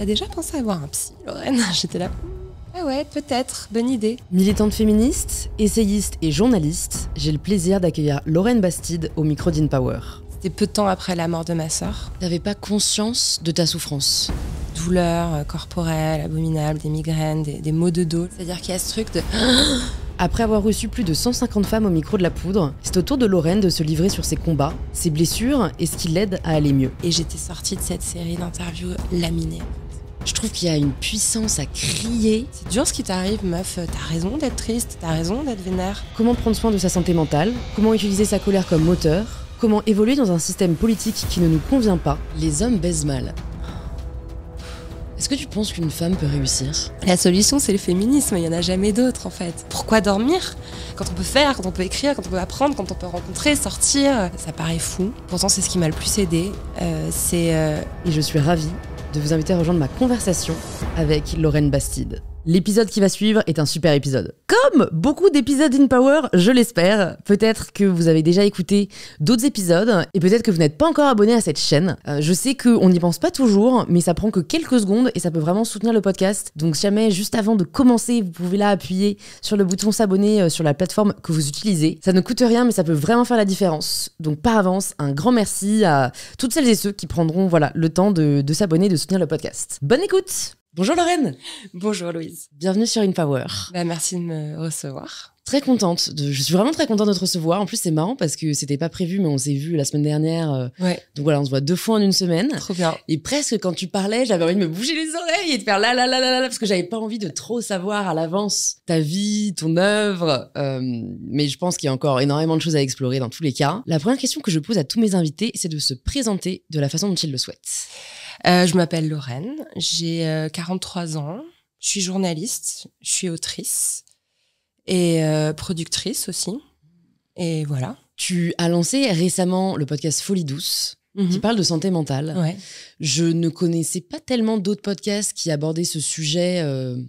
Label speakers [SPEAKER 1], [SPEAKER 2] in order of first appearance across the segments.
[SPEAKER 1] T'as déjà pensé à avoir un psy, Lorraine J'étais là. Ah ouais, peut-être, bonne idée.
[SPEAKER 2] Militante féministe, essayiste et journaliste, j'ai le plaisir d'accueillir Lorraine Bastide au micro d'InPower. C'était peu de temps après la mort de ma sœur. T'avais pas conscience de ta souffrance Douleur euh, corporelle, abominable, des migraines, des, maux de dos. C'est-à-dire qu'il y a ce truc de. Après avoir reçu plus de 150 femmes au micro de la poudre, c'est au tour de Lorraine de se livrer sur ses combats, ses blessures et ce qui l'aide à aller mieux. Et j'étais sortie de cette série d'interviews laminée. Je trouve qu'il y a une puissance à crier. C'est dur ce qui t'arrive, meuf. T'as raison d'être triste, t'as raison d'être vénère. Comment prendre soin de sa santé mentale Comment utiliser sa colère comme moteur Comment évoluer dans un système politique qui ne nous convient pas Les hommes baisent mal. Est-ce que tu penses qu'une femme peut réussir La solution, c'est le féminisme, il n'y en a jamais d'autre en fait. Pourquoi
[SPEAKER 1] dormir Quand on peut faire, quand on peut écrire, quand on peut apprendre, quand on peut rencontrer, sortir, ça paraît
[SPEAKER 2] fou. Pourtant, c'est ce qui m'a le plus aidé. Euh, c'est. Euh, Et je suis ravie de vous inviter à rejoindre ma conversation avec Lorraine Bastide. L'épisode qui va suivre est un super épisode. Comme beaucoup d'épisodes in Power, je l'espère. Peut-être que vous avez déjà écouté d'autres épisodes et peut-être que vous n'êtes pas encore abonné à cette chaîne. Euh, je sais qu'on n'y pense pas toujours, mais ça prend que quelques secondes et ça peut vraiment soutenir le podcast. Donc jamais juste avant de commencer, vous pouvez là appuyer sur le bouton s'abonner euh, sur la plateforme que vous utilisez. Ça ne coûte rien, mais ça peut vraiment faire la différence. Donc par avance, un grand merci à toutes celles et ceux qui prendront voilà le temps de, de s'abonner, de soutenir le podcast. Bonne écoute. Bonjour Lorraine. Bonjour Louise. Bienvenue sur InPower. Power. Bah, merci de me recevoir. Très contente. De, je suis vraiment très contente de te recevoir. En plus, c'est marrant parce que c'était pas prévu, mais on s'est vu la semaine dernière. Euh, donc voilà, on se voit deux fois en une semaine. Trop bien. Et presque quand tu parlais, j'avais envie de me bouger les oreilles et de faire la la la la la parce que j'avais pas envie de trop savoir à l'avance ta vie, ton œuvre. Euh, mais je pense qu'il y a encore énormément de choses à explorer dans tous les cas. La première question que je pose à tous mes invités, c'est de se présenter de la façon dont ils le souhaitent. Euh, je m'appelle Lorraine,
[SPEAKER 1] j'ai 43 euh, ans, je suis journaliste, je suis autrice
[SPEAKER 2] et euh, productrice aussi. Et voilà. Tu as lancé récemment le podcast Folie Douce. Qui mhm. parle de santé mentale. Je ne connaissais pas tellement d'autres podcasts qui abordaient ce sujet,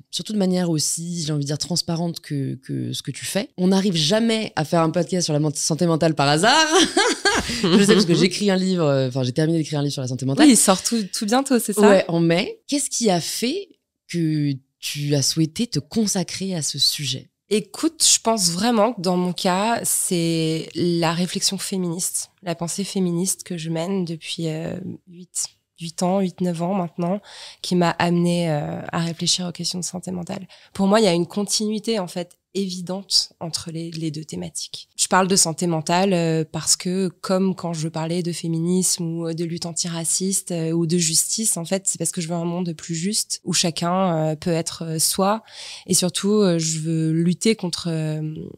[SPEAKER 2] surtout de manière aussi, j'ai envie de dire, transparente que, que ce que tu fais. On n'arrive jamais à faire un podcast sur la santé mentale par hasard. je sais parce que j'écris un livre, euh, enfin, j'ai terminé d'écrire un livre sur la santé mentale. il sort tout, bientôt, c'est ça? Ouais, en mai. Qu'est-ce qui a fait que tu as souhaité te consacrer à ce sujet? Écoute,
[SPEAKER 1] je pense vraiment que dans mon cas, c'est la réflexion féministe, la pensée féministe que je mène depuis 8, euh, ans, 8-9 ans maintenant, qui m'a amenée euh, à réfléchir aux questions de santé mentale. Pour moi, il y a une continuité en fait évidente entre les, deux thématiques. Je parle de santé mentale euh, parce que, comme quand je parlais de féminisme ou euh, de lutte antiraciste euh, ou de justice, en fait, c'est parce que je veux un monde plus juste où chacun peut être soi et surtout, je veux lutter contre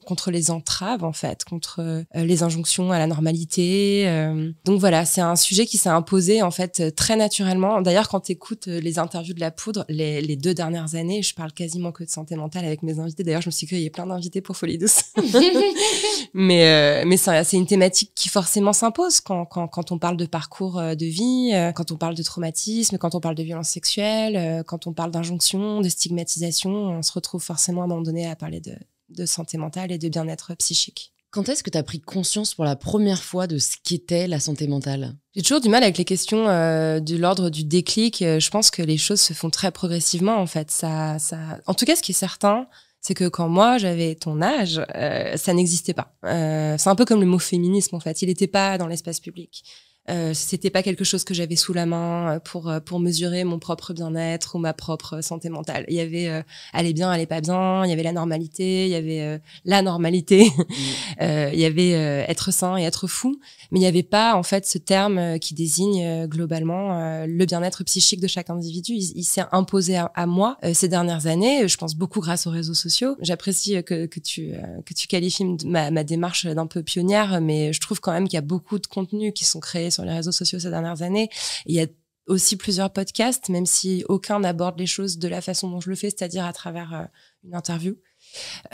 [SPEAKER 1] contre les entraves, en fait, contre les injonctions à la normalité. Donc voilà, c'est un sujet qui s'est imposé en fait très naturellement. D'ailleurs, quand écoutes les interviews de la poudre, les, deux dernières années, je parle quasiment que de santé mentale avec mes invités. D'ailleurs, je me suis créé a plein d'invités pour Folie Douce. mais euh, mais c'est une thématique qui forcément s'impose quand, quand, quand on parle de parcours euh, de vie, euh, quand on parle de traumatisme, quand on parle de violence sexuelle, quand on parle d'injonction, de stigmatisation, on se retrouve forcément à un moment donné à parler de,
[SPEAKER 2] santé mentale et de bien-être psychique. Quand est-ce que tu as pris conscience pour la première fois de ce qu'était la santé mentale
[SPEAKER 1] J'ai toujours du mal avec les questions de l'ordre du déclic. Je pense que les choses se font très progressivement en fait. Ça, ça... En tout cas, ce qui est certain, c'est que quand moi j'avais ton âge, euh, ça n'existait pas. Euh, c'est un peu comme le mot féminisme en fait, il n'était pas dans l'espace public. Euh, c'était pas quelque chose que j'avais sous la main euh, pour euh, pour mesurer mon propre bien-être ou ma propre euh, santé mentale. Il y avait euh, aller bien, aller pas bien, il y avait la normalité, il y avait euh, la normalité, mmh. il y avait être sain et être fou, mais il n'y avait pas en fait ce terme qui désigne globalement le bien-être psychique de chaque individu. Il, s'est imposé à, moi ces dernières années, je pense beaucoup grâce aux réseaux sociaux. J'apprécie que, que tu que tu qualifies ma, ma démarche d'un peu pionnière, mais je trouve quand même qu'il y a beaucoup de contenus qui sont créés sur les réseaux sociaux ces dernières années. Il y a aussi plusieurs podcasts, même si aucun n'aborde les choses de la façon dont je le fais, c'est-à-dire à travers euh, une interview.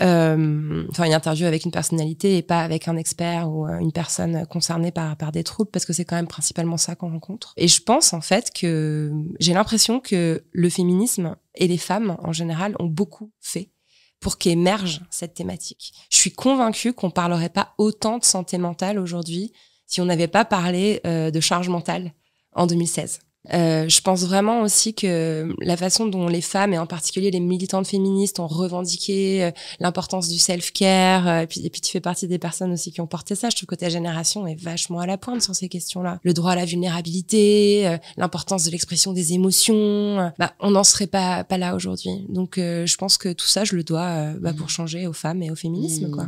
[SPEAKER 1] Euh, enfin une interview avec une personnalité et pas avec un expert ou euh, une personne concernée par, par des troubles parce que c'est quand même principalement ça qu'on rencontre. Et je pense en fait que j'ai l'impression que le féminisme et les femmes en général ont beaucoup fait pour qu'émerge cette thématique. Je suis convaincue qu'on parlerait pas autant de santé mentale aujourd'hui si on n'avait pas parlé euh, de charge mentale en 2016. Euh, je pense vraiment aussi que la façon dont les femmes et en particulier les militantes féministes ont revendiqué euh, l'importance du self-care, et, puis, et tu fais partie des personnes aussi qui ont porté ça, je trouve que ta génération est vachement à la pointe sur ces questions-là. Le droit à la vulnérabilité, l'importance de l'expression des émotions, bah, on n'en serait pas, pas là aujourd'hui. Donc je pense que tout ça, je le dois bah, mmh. pour changer aux femmes et
[SPEAKER 2] au féminisme. Mmh. quoi.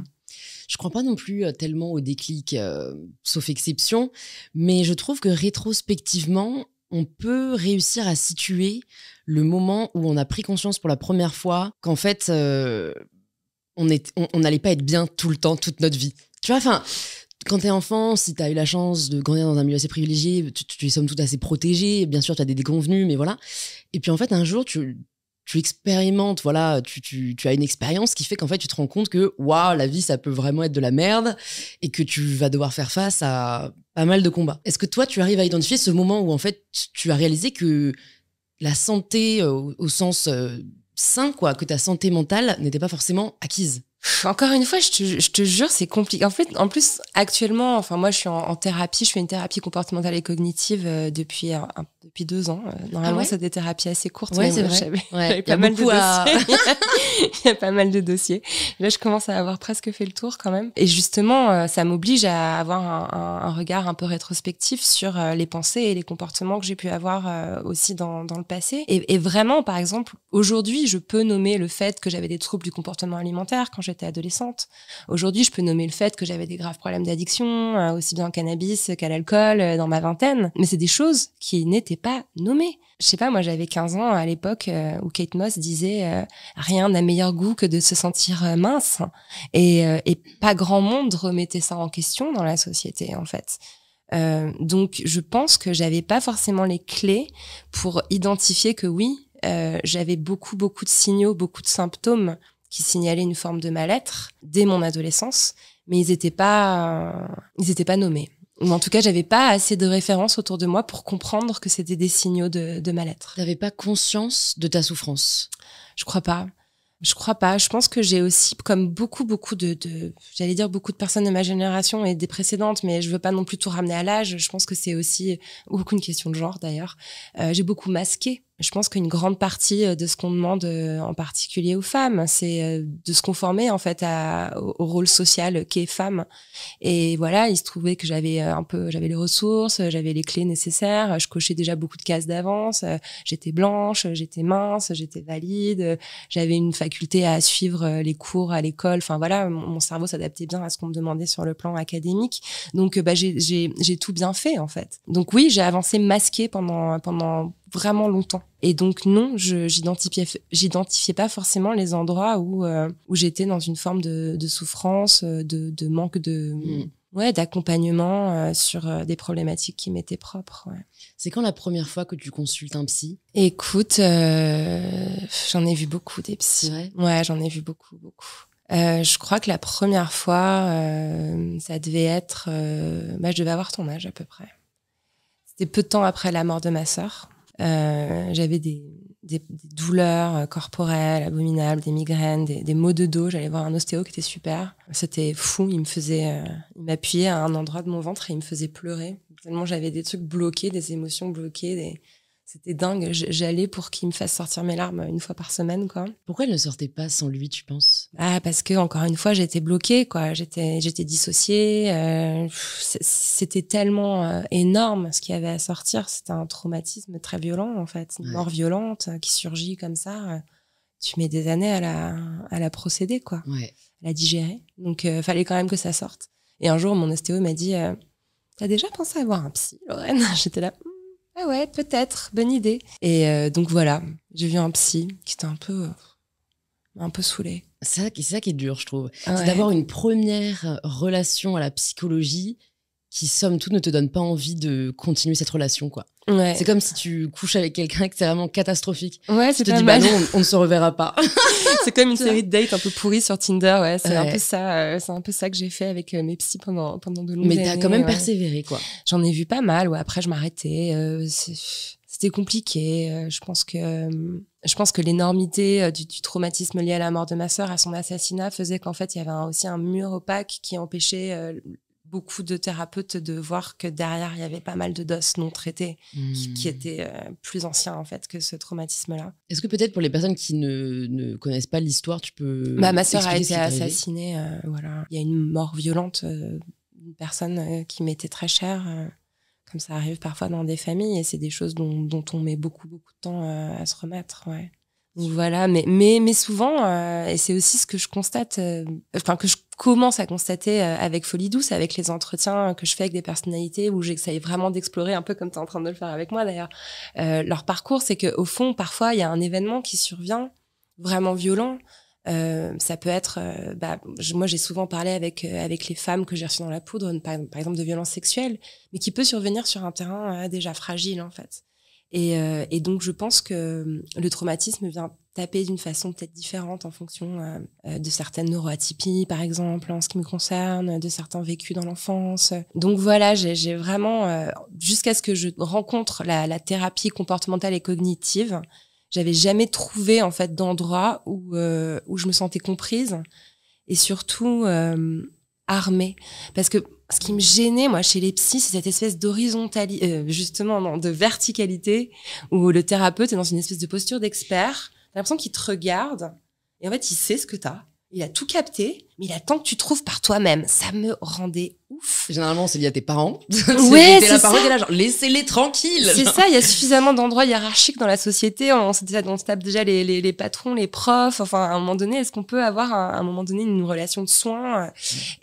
[SPEAKER 2] Je crois pas non plus euh, tellement au déclic, euh, sauf exception, mais je trouve que rétrospectivement, on peut réussir à situer le moment où on a pris conscience pour la première fois qu'en fait, euh, on n'allait pas être bien tout le temps, toute notre vie. Tu vois, enfin, quand t'es enfant, si t'as eu la chance de grandir dans un milieu assez privilégié, tu, tu es somme toute assez protégé, bien sûr, tu as des déconvenus, mais voilà. Et puis en fait, un jour, tu tu expérimentes, voilà, tu, as une expérience qui fait qu'en fait tu te rends compte que waouh, la vie ça peut vraiment être de la merde et que tu vas devoir faire face à pas mal de combats. Est-ce que toi tu arrives à identifier ce moment où en fait tu as réalisé que la santé euh, au, sens euh, sain quoi, que ta santé mentale n'était pas forcément acquise encore une fois, je te, je te jure, c'est compliqué. En fait, en plus, actuellement, enfin moi, je suis en, thérapie. Je fais
[SPEAKER 1] une thérapie comportementale et cognitive euh, depuis euh, depuis deux ans. Euh, normalement, c'est ah des thérapies assez courtes. Oui, c'est vrai. Il y a pas mal de dossiers. Il y a pas mal de dossiers. Là, je commence à avoir presque fait le tour quand même. Et justement, ça m'oblige à avoir un, un, regard un peu rétrospectif sur les pensées et les comportements que j'ai pu avoir aussi dans, dans le passé. Et, et vraiment, par exemple, aujourd'hui, je peux nommer le fait que j'avais des troubles du comportement alimentaire quand j'ai j'étais adolescente. Aujourd'hui, je peux nommer le fait que j'avais des graves problèmes d'addiction, euh, aussi bien au cannabis qu'à l'alcool, euh, dans ma vingtaine. Mais c'est des choses qui n'étaient pas nommées. Je sais pas, moi j'avais 15 ans à l'époque euh, où Kate Moss disait rien n'a meilleur goût que de se sentir mince. Et, pas grand monde remettait ça en question dans la société, en fait. donc je pense que j'avais pas forcément les clés pour identifier que oui, j'avais beaucoup beaucoup de signaux, beaucoup de symptômes qui signalaient une forme de mal-être dès mon adolescence, mais ils n'étaient pas, ils pas nommés. Ou en tout cas, j'avais pas assez de références autour de moi pour comprendre que c'était des signaux de, de mal-être. T'avais pas conscience de ta souffrance Je crois pas. Je crois pas. Je pense que j'ai aussi, comme beaucoup, beaucoup de, de j'allais dire beaucoup de personnes de ma génération et des précédentes, mais je veux pas non plus tout ramener à l'âge. Je pense que c'est aussi beaucoup une question de genre d'ailleurs. Euh, j'ai beaucoup masqué je pense qu'une grande partie euh, de ce qu'on demande, euh, en particulier aux femmes, c'est euh, de se conformer en fait à, au, rôle social qu'est femme. Et voilà, il se trouvait que j'avais un peu, j'avais les ressources, j'avais les clés nécessaires. Je cochais déjà beaucoup de cases d'avance. J'étais blanche, j'étais mince, j'étais valide. J'avais une faculté à suivre les cours à l'école. Enfin voilà, mon, cerveau s'adaptait bien à ce qu'on me demandait sur le plan académique. Donc bah, j'ai tout bien fait en fait. Donc oui, j'ai avancé masqué pendant pendant vraiment longtemps. Et donc non, je j'identifiais j'identifiais pas forcément les endroits où euh, où j'étais dans une forme de, de souffrance, euh, de, de, manque de hmm. ouais d'accompagnement euh, sur des problématiques qui m'étaient propres. Ouais.
[SPEAKER 2] C'est quand la première fois que tu consultes un psy
[SPEAKER 1] Écoute, j'en ai vu beaucoup des psys. Vrai ouais, j'en ai vu beaucoup beaucoup. Euh, je crois que la première fois, ça devait être, bah, je devais avoir ton âge à peu près. C'était peu de temps après la mort de ma sœur. Euh, j'avais des, douleurs euh, corporelles, abominables, des migraines, des, maux de dos. J'allais voir un ostéo qui était super. C'était fou. Il me faisait, euh, il m'appuyait à un endroit de mon ventre et il me faisait pleurer. Tellement j'avais des trucs bloqués, des émotions bloquées, des, c'était dingue. J'allais pour qu'il me fasse sortir mes larmes une fois par semaine, quoi.
[SPEAKER 2] Pourquoi elle ne sortait pas sans lui, tu penses Ah, parce que encore une
[SPEAKER 1] fois, j'étais bloquée, quoi. J'étais, j'étais dissociée. Euh, c'était tellement euh, énorme ce qu'il y avait à sortir. C'était un traumatisme très violent, en fait, une mort violente euh, qui surgit comme ça. Tu mets des années à la, à la procéder, quoi. À la digérer. Donc, il fallait quand même que ça sorte. Et un jour, mon ostéo m'a dit. T'as déjà pensé à avoir un psy, Lorraine J'étais là, ah ouais, peut-être, bonne idée. Et euh, donc voilà,
[SPEAKER 2] j'ai vu un psy qui était un peu, euh, un peu saoulé. C'est ça, qui est dur, je trouve. Ah c'est d'avoir une première euh, relation à la psychologie qui, somme tout ne te donne pas envie de continuer cette relation, quoi. C'est comme si tu couches avec quelqu'un que c'est vraiment catastrophique. Ouais, c'est Tu te dis, bah non, on, ne se reverra pas.
[SPEAKER 1] c'est comme une série de dates un peu pourries sur Tinder, ouais. C'est un peu ça, euh, c'est un peu ça que j'ai fait avec euh, mes psys pendant, pendant de longues Mais t'as quand même persévéré, quoi. J'en ai vu pas mal, Ou Après, je m'arrêtais. Euh, c'était compliqué. je pense que, je pense que l'énormité du, traumatisme lié à la mort de ma sœur, à son assassinat, faisait qu'en fait, il y avait aussi un mur opaque qui empêchait beaucoup de thérapeutes de voir que derrière, il y avait pas mal de DOS non traités qui, hmm. étaient euh, plus anciens, en fait, que ce traumatisme-là.
[SPEAKER 2] Est-ce que peut-être pour les personnes qui ne, connaissent pas l'histoire, tu peux. Bah, ma soeur a été assassinée.
[SPEAKER 1] Euh, voilà. Il y a une mort violente euh, une personne qui m'était très chère. comme ça arrive parfois dans des familles, et c'est des choses dont, dont, on met beaucoup, beaucoup de temps à se remettre. Ouais voilà, mais mais mais souvent, euh, et c'est aussi ce que je constate, euh, enfin que je commence à constater euh, avec Folie douce, avec les entretiens que je fais avec des personnalités où j'essaye vraiment d'explorer un peu comme tu es en train de le faire avec moi d'ailleurs, leur parcours, c'est que au fond, parfois, il y a un événement qui survient vraiment violent. ça peut être, bah, moi j'ai souvent parlé avec avec les femmes que j'ai reçues dans la poudre, par, par exemple de violences sexuelles, mais qui peut survenir sur un terrain déjà fragile en fait. Et, euh, et, donc, je pense que euh, le traumatisme vient taper d'une façon peut-être différente en fonction euh, de certaines neuroatypies, par exemple, en ce qui me concerne, de certains vécus dans l'enfance. Donc voilà, j'ai vraiment, jusqu'à ce que je rencontre la, la thérapie comportementale et cognitive, j'avais jamais trouvé en fait d'endroit où, où je me sentais comprise et surtout armée. Parce que ce qui me gênait, moi, chez les psys, c'est cette espèce d'horizontalité, euh, justement, de verticalité, où le thérapeute est dans une espèce de posture d'expert. T'as l'impression qu'il te regarde, et en fait, il sait ce que t'as. Il a tout capté, mais il attend que tu trouves par toi-même. Ça me rendait ouf. Généralement, c'est lié à tes parents. ouais, c'est ça.
[SPEAKER 2] Laissez-les tranquilles. C'est ça. Il y a
[SPEAKER 1] suffisamment d'endroits hiérarchiques dans la société. On, se tape déjà les, patrons, les profs. Enfin, à un moment donné, est-ce qu'on peut avoir à un moment donné une relation de soins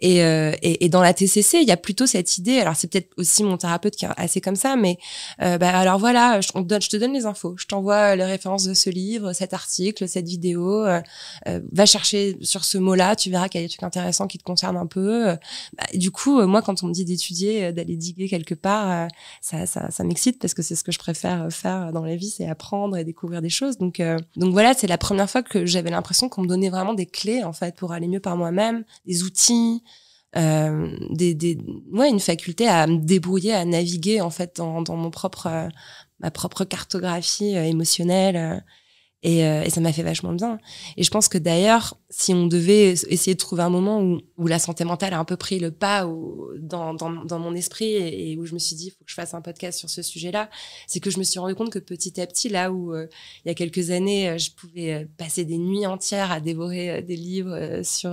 [SPEAKER 1] et, euh, dans la TCC, il y a plutôt cette idée. Alors, c'est peut-être aussi mon thérapeute qui est assez comme ça, mais euh, bah, alors voilà, je, donne, je te donne les infos. Je t'envoie les références de ce livre, cet article, cette vidéo. Euh, va chercher sur ce mot-là, tu verras qu'elle des trucs intéressants qui te concernent un peu. Euh, bah, du coup, euh, moi, quand on me dit d'étudier, euh, d'aller diguer quelque part, ça, ça, m'excite parce que c'est ce que je préfère faire dans la vie, c'est apprendre et découvrir des choses. Donc, donc voilà, c'est la première fois que j'avais l'impression qu'on me donnait vraiment des clés en fait pour aller mieux par moi-même, des outils. des, des, ouais, une faculté à me débrouiller, à naviguer en fait dans, mon propre, ma propre cartographie émotionnelle. Euh, et, ça m'a fait vachement bien. Et je pense que d'ailleurs, si on devait essayer de trouver un moment où, la santé mentale a un peu pris le pas dans, dans, mon esprit et, où je me suis dit, il faut que je fasse un podcast sur ce sujet-là, c'est que je me suis rendu compte que petit à petit, là où euh, il y a quelques années, euh, je pouvais passer des nuits entières à dévorer des livres sur,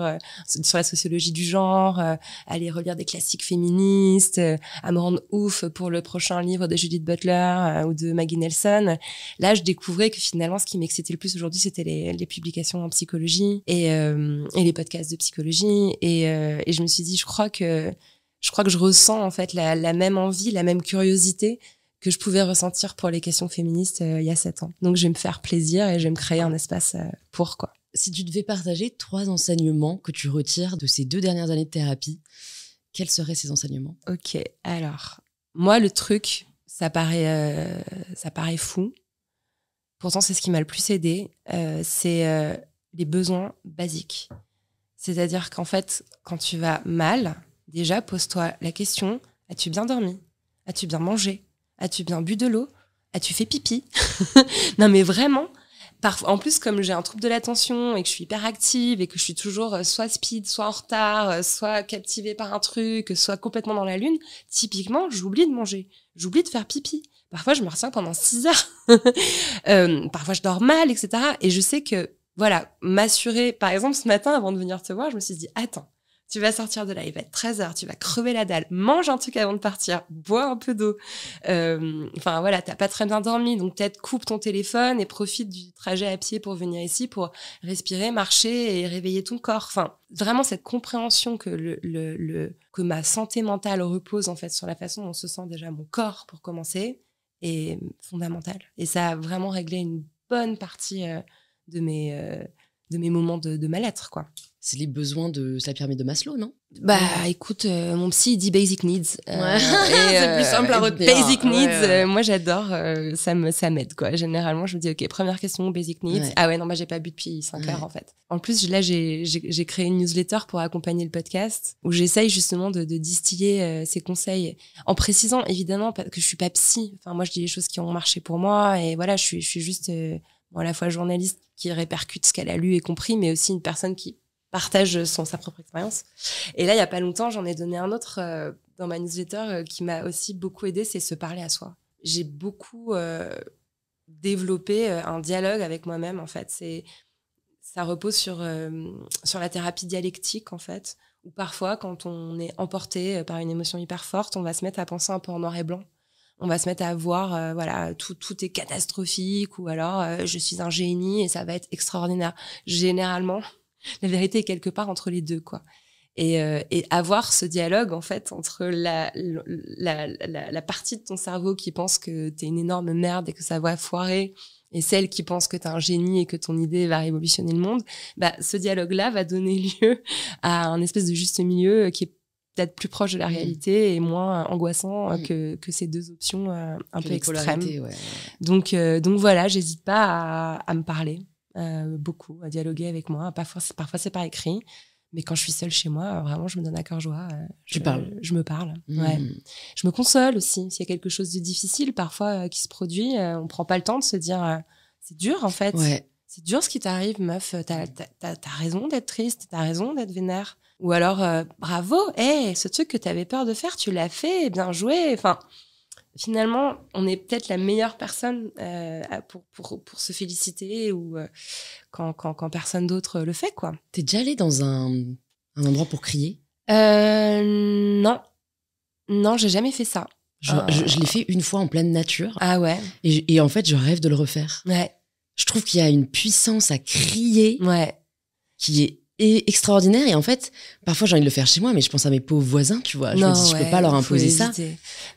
[SPEAKER 1] sur la sociologie du genre, aller relire des classiques féministes, à me rendre ouf pour le prochain livre de Judith Butler ou de Maggie Nelson, là, je découvrais que finalement, ce qui m'expliquait c'était le plus aujourd'hui, c'était les, publications en psychologie euh, et, les podcasts de psychologie. Euh, et, je me suis dit, je crois que je crois que je ressens en fait la, même envie, la même curiosité que je pouvais ressentir pour les questions féministes euh, il y a sept ans. Donc je vais me faire plaisir
[SPEAKER 2] et je vais me créer un espace pour quoi. Si tu devais partager trois enseignements que tu retires de ces deux dernières années de thérapie, quels seraient ces enseignements Ok, alors
[SPEAKER 1] moi le truc, ça paraît, ça paraît fou, Pourtant, c'est ce qui m'a le plus aidé, euh, c'est euh, les besoins basiques. C'est-à-dire qu'en fait, quand tu vas mal, déjà pose-toi la question as-tu bien dormi As-tu bien mangé As-tu bien bu de l'eau As-tu fait pipi Non, mais vraiment. Parfois, en plus, comme j'ai un trouble de l'attention et que je suis hyper active et que je suis toujours euh, soit speed, soit en retard, soit captivée par un truc, soit complètement dans la lune, typiquement, j'oublie de manger, j'oublie de faire pipi. Parfois, je me retiens pendant six heures. euh, parfois, je dors mal, etc. Et je sais que, voilà, m'assurer, par exemple, ce matin, avant de venir te voir, je me suis dit, attends, tu vas sortir de là, il va être 13 heures, tu vas crever la dalle, mange un truc avant de partir, bois un peu d'eau. Euh, enfin voilà, t'as pas très bien dormi, donc peut-être coupe ton téléphone et profite du trajet à pied pour venir ici, pour respirer, marcher et réveiller ton corps. Enfin, vraiment cette compréhension que le, que ma santé mentale repose en fait sur la façon dont se sent déjà mon corps pour commencer, est euh, fondamentale. Et ça a vraiment réglé une bonne partie euh, de, mes, euh, de mes moments de, de mal-être. quoi
[SPEAKER 2] c'est les besoins de
[SPEAKER 1] sa pyramide de Maslow, non Bah écoute, euh, mon psy il dit basic needs. Euh, c'est plus simple à euh, retenir. Basic needs, moi j'adore, ça me ça m'aide quoi. Généralement, je me dis ok, première question, basic needs. Ah ouais, non, bah j'ai pas bu depuis 5 heures en fait. En plus, là j'ai créé une newsletter pour accompagner le podcast où j'essaye justement de, distiller ces conseils en précisant évidemment que je suis pas psy. Enfin, moi je dis les choses qui ont marché pour moi et voilà, je suis, je suis juste à la fois journaliste qui répercute ce qu'elle a lu et compris, mais aussi une personne qui partage son, sa propre expérience. Et là, il n'y a pas longtemps, j'en ai donné un autre euh, dans ma newsletter euh, qui m'a aussi beaucoup aidé, c'est se parler à soi. J'ai beaucoup euh, développé un dialogue avec moi-même, en fait. C'est, ça repose sur, sur la thérapie dialectique, en fait, ou parfois, quand on est emporté par une émotion hyper forte, on va se mettre à penser un peu en noir et blanc. On va se mettre à voir, voilà, tout, tout est catastrophique, ou alors je suis un génie et ça va être extraordinaire. Généralement, la vérité est quelque part entre les deux, quoi. Et, euh, avoir ce dialogue, en fait, entre la, partie de ton cerveau qui pense que t'es une énorme merde et que ça va foirer, et celle qui pense que t'es un génie et que ton idée va révolutionner le monde, bah, ce dialogue-là va donner lieu à un espèce de juste milieu qui est peut-être plus proche de la mmh. réalité et moins angoissant euh, mmh. que, ces deux options euh, un peu extrêmes. Donc, donc voilà, j'hésite pas à me parler. Euh, beaucoup, à dialoguer avec moi. Parfois, parfois c'est par écrit, mais quand je suis seule chez moi, vraiment, je me donne à cœur joie. Euh, je, tu parles. Je me parle. Mmh. Je me console aussi. S'il y a quelque chose de difficile parfois euh, qui se produit, on prend pas le temps de se dire c'est dur en fait. C'est dur ce qui t'arrive, meuf. Tu as, raison d'être triste, Tu as raison d'être vénère. Ou alors, bravo, hé, ce truc que tu avais peur de faire, tu l'as fait, bien joué. Enfin, finalement, on est peut-être la meilleure personne euh, pour, pour, pour, se féliciter ou euh, quand, quand, personne d'autre le fait, quoi.
[SPEAKER 2] T'es déjà allée dans un, un endroit pour crier
[SPEAKER 1] euh, Non. Non, j'ai jamais fait ça. Je, l'ai
[SPEAKER 2] fait une fois en pleine nature. Ah ouais et, en fait, je rêve de le refaire. Ouais. Je trouve qu'il y a une puissance à crier ouais. qui est et extraordinaire. Et en fait, parfois j'ai envie de le faire chez moi, mais je pense à mes pauvres voisins, tu vois. Je me je peux pas leur imposer ça.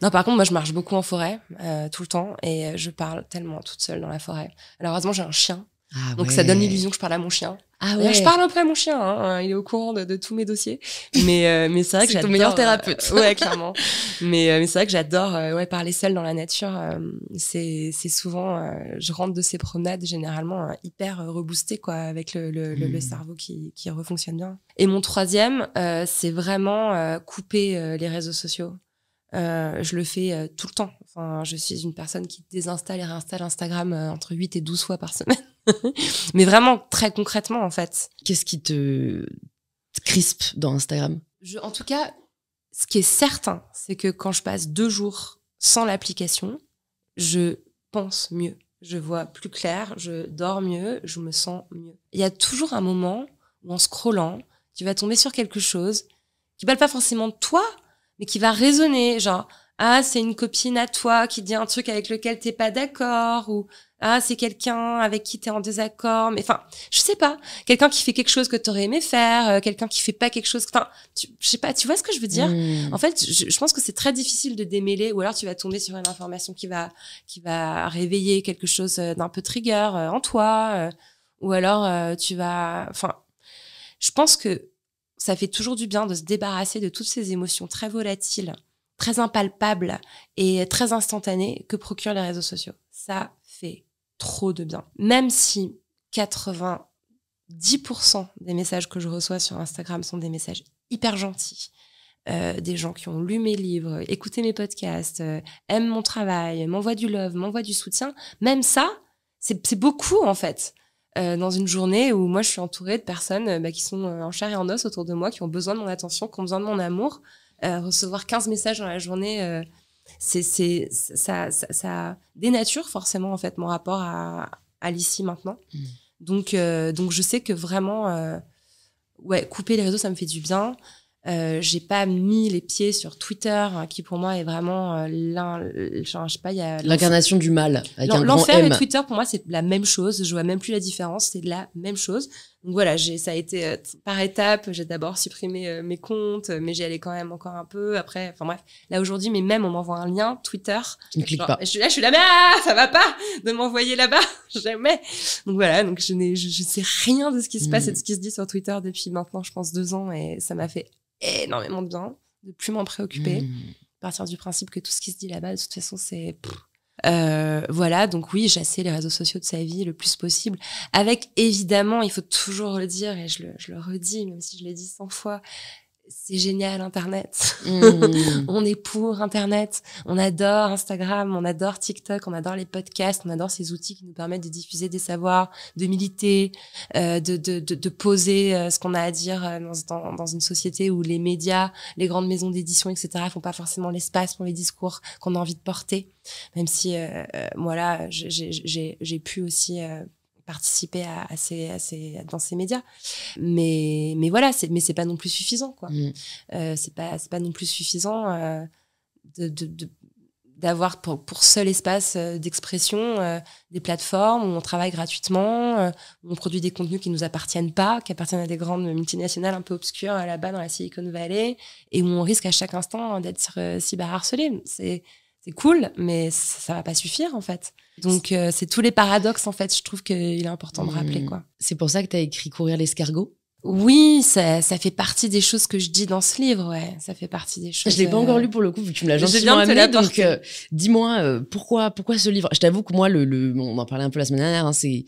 [SPEAKER 2] Non, par contre, moi
[SPEAKER 1] je marche beaucoup en forêt, euh, tout le temps, et euh, je parle tellement toute seule dans la forêt. Alors, heureusement, j'ai un chien
[SPEAKER 2] ah Donc ça donne
[SPEAKER 1] l'illusion que je parle à mon chien. Ah ouais. je parle un peu à mon chien, hein. hein il est au courant de, tous mes dossiers. Mais, euh, mais c'est vrai que c'est ton meilleur euh, thérapeute. ouais, clairement. mais, euh, mais c'est vrai que j'adore ouais, parler seul dans la nature. c'est souvent, je rentre de ces promenades généralement hyper reboostée, quoi, avec le, le, le, hmm. cerveau qui, qui, refonctionne bien. Et mon troisième, c'est vraiment couper les réseaux sociaux. Euh, je le fais tout le temps. Enfin, je suis une personne qui désinstalle et réinstalle Instagram entre 8 et 12 fois par semaine. mais vraiment très concrètement en fait. Qu'est-ce qui te crispe
[SPEAKER 2] dans Instagram
[SPEAKER 1] En tout cas, ce qui est certain, c'est que quand je passe deux jours sans l'application, je pense mieux, je vois plus clair, je dors mieux, je me sens mieux. Il y a toujours un moment où en scrollant, tu vas tomber sur quelque chose qui parle pas forcément de toi, mais qui va résonner, genre ah c'est une copine à toi qui dit un truc avec lequel tu n'es pas d'accord ou ah c'est quelqu'un avec qui t'es en désaccord mais enfin je sais pas quelqu'un qui fait quelque chose que t'aurais aimé faire euh, quelqu'un qui fait pas quelque chose enfin je sais pas tu vois ce que je veux dire hmm. en fait je, pense que c'est très difficile de démêler ou alors tu vas tomber sur une information qui va qui va réveiller quelque chose euh, d'un peu trigger euh, en toi ou alors tu vas enfin je pense que ça fait toujours du bien de se débarrasser de toutes ces émotions très volatiles très impalpables et très instantanées que procurent les réseaux sociaux ça trop de bien. Même si 90% des messages que je reçois sur Instagram sont des messages hyper gentils, euh, des gens qui ont lu mes livres, écouté mes podcasts, euh, aiment mon travail, m'envoient du love, m'envoient du soutien, même ça, c'est beaucoup en fait. Euh, dans une journée où moi je suis entourée de personnes bah, qui sont en chair et en os autour de moi, qui ont besoin de mon attention, qui ont besoin de mon amour, recevoir 15 messages dans la journée c'est, ça, ça, dénature forcément en fait mon rapport à, à l'ici maintenant. Mm. Donc, euh, donc je sais que vraiment, euh, ouais, couper les réseaux, ça me fait du bien. Je euh, j'ai pas mis les pieds sur Twitter, hein, qui pour moi est vraiment l'un, pas, l'incarnation du mal. l'enfer et Twitter pour moi c'est la même chose. Je vois même plus la différence, c'est la même chose. Donc voilà, ça a été euh, par étapes. J'ai d'abord supprimé euh, mes comptes, mais j'y allais quand même encore un peu. Après, enfin bref, là aujourd'hui, mais même on m'envoie un lien Twitter. pas. Je suis là, je suis là, mais ah, ça va pas de m'envoyer là-bas, jamais. Donc voilà, donc je ne je, sais rien de ce qui se passe et de mm. ce qui se dit sur Twitter depuis maintenant, je pense deux ans, et ça m'a fait énormément de bien de plus m'en préoccuper. Mm. À partir du principe que tout ce qui se dit là-bas, de toute façon, c'est euh, voilà, donc oui, j'assais les réseaux sociaux de sa vie le plus possible. Avec évidemment, il faut toujours le dire, et je le, je le redis, même si je l'ai dit 100 fois, c'est génial Internet. Hmm. on est pour Internet. On adore Instagram, on adore TikTok, on adore les podcasts, on adore ces outils qui nous permettent de diffuser des savoirs, de militer, euh, de, de, de, poser euh, ce qu'on a à dire euh, dans, dans, une société où les médias, les grandes maisons d'édition, etc. font pas forcément l'espace pour les discours qu'on a envie de porter. Même si, voilà, j'ai pu aussi participer à, dans ces médias. Mais, mais voilà, mais c'est pas non plus suffisant, quoi. Mm. Euh, c'est pas, pas non plus suffisant euh, d'avoir pour, pour, seul espace euh, d'expression des plateformes où on travaille gratuitement, où on produit des contenus qui nous appartiennent pas, qui appartiennent à des grandes multinationales un peu obscures là-bas dans la Silicon Valley, et où on risque à chaque instant hein, d'être cyberharcelé. C'est c'est cool, mais ça va pas suffire en fait. Donc euh, c'est tous les paradoxes en fait, je trouve qu'il est important de rappeler hmm. quoi. C'est pour ça que tu as écrit courir l'escargot oui, ça, ça fait partie des choses que je dis dans ce livre, ouais. Ça fait partie des choses. Je l'ai pas encore euh, lu pour le coup, vu que tu me l'as gentiment amené. Donc,
[SPEAKER 2] euh, dis-moi pourquoi, pourquoi ce livre Je t'avoue que moi, le, le, on en parlait un peu la semaine dernière. Hein, c'est,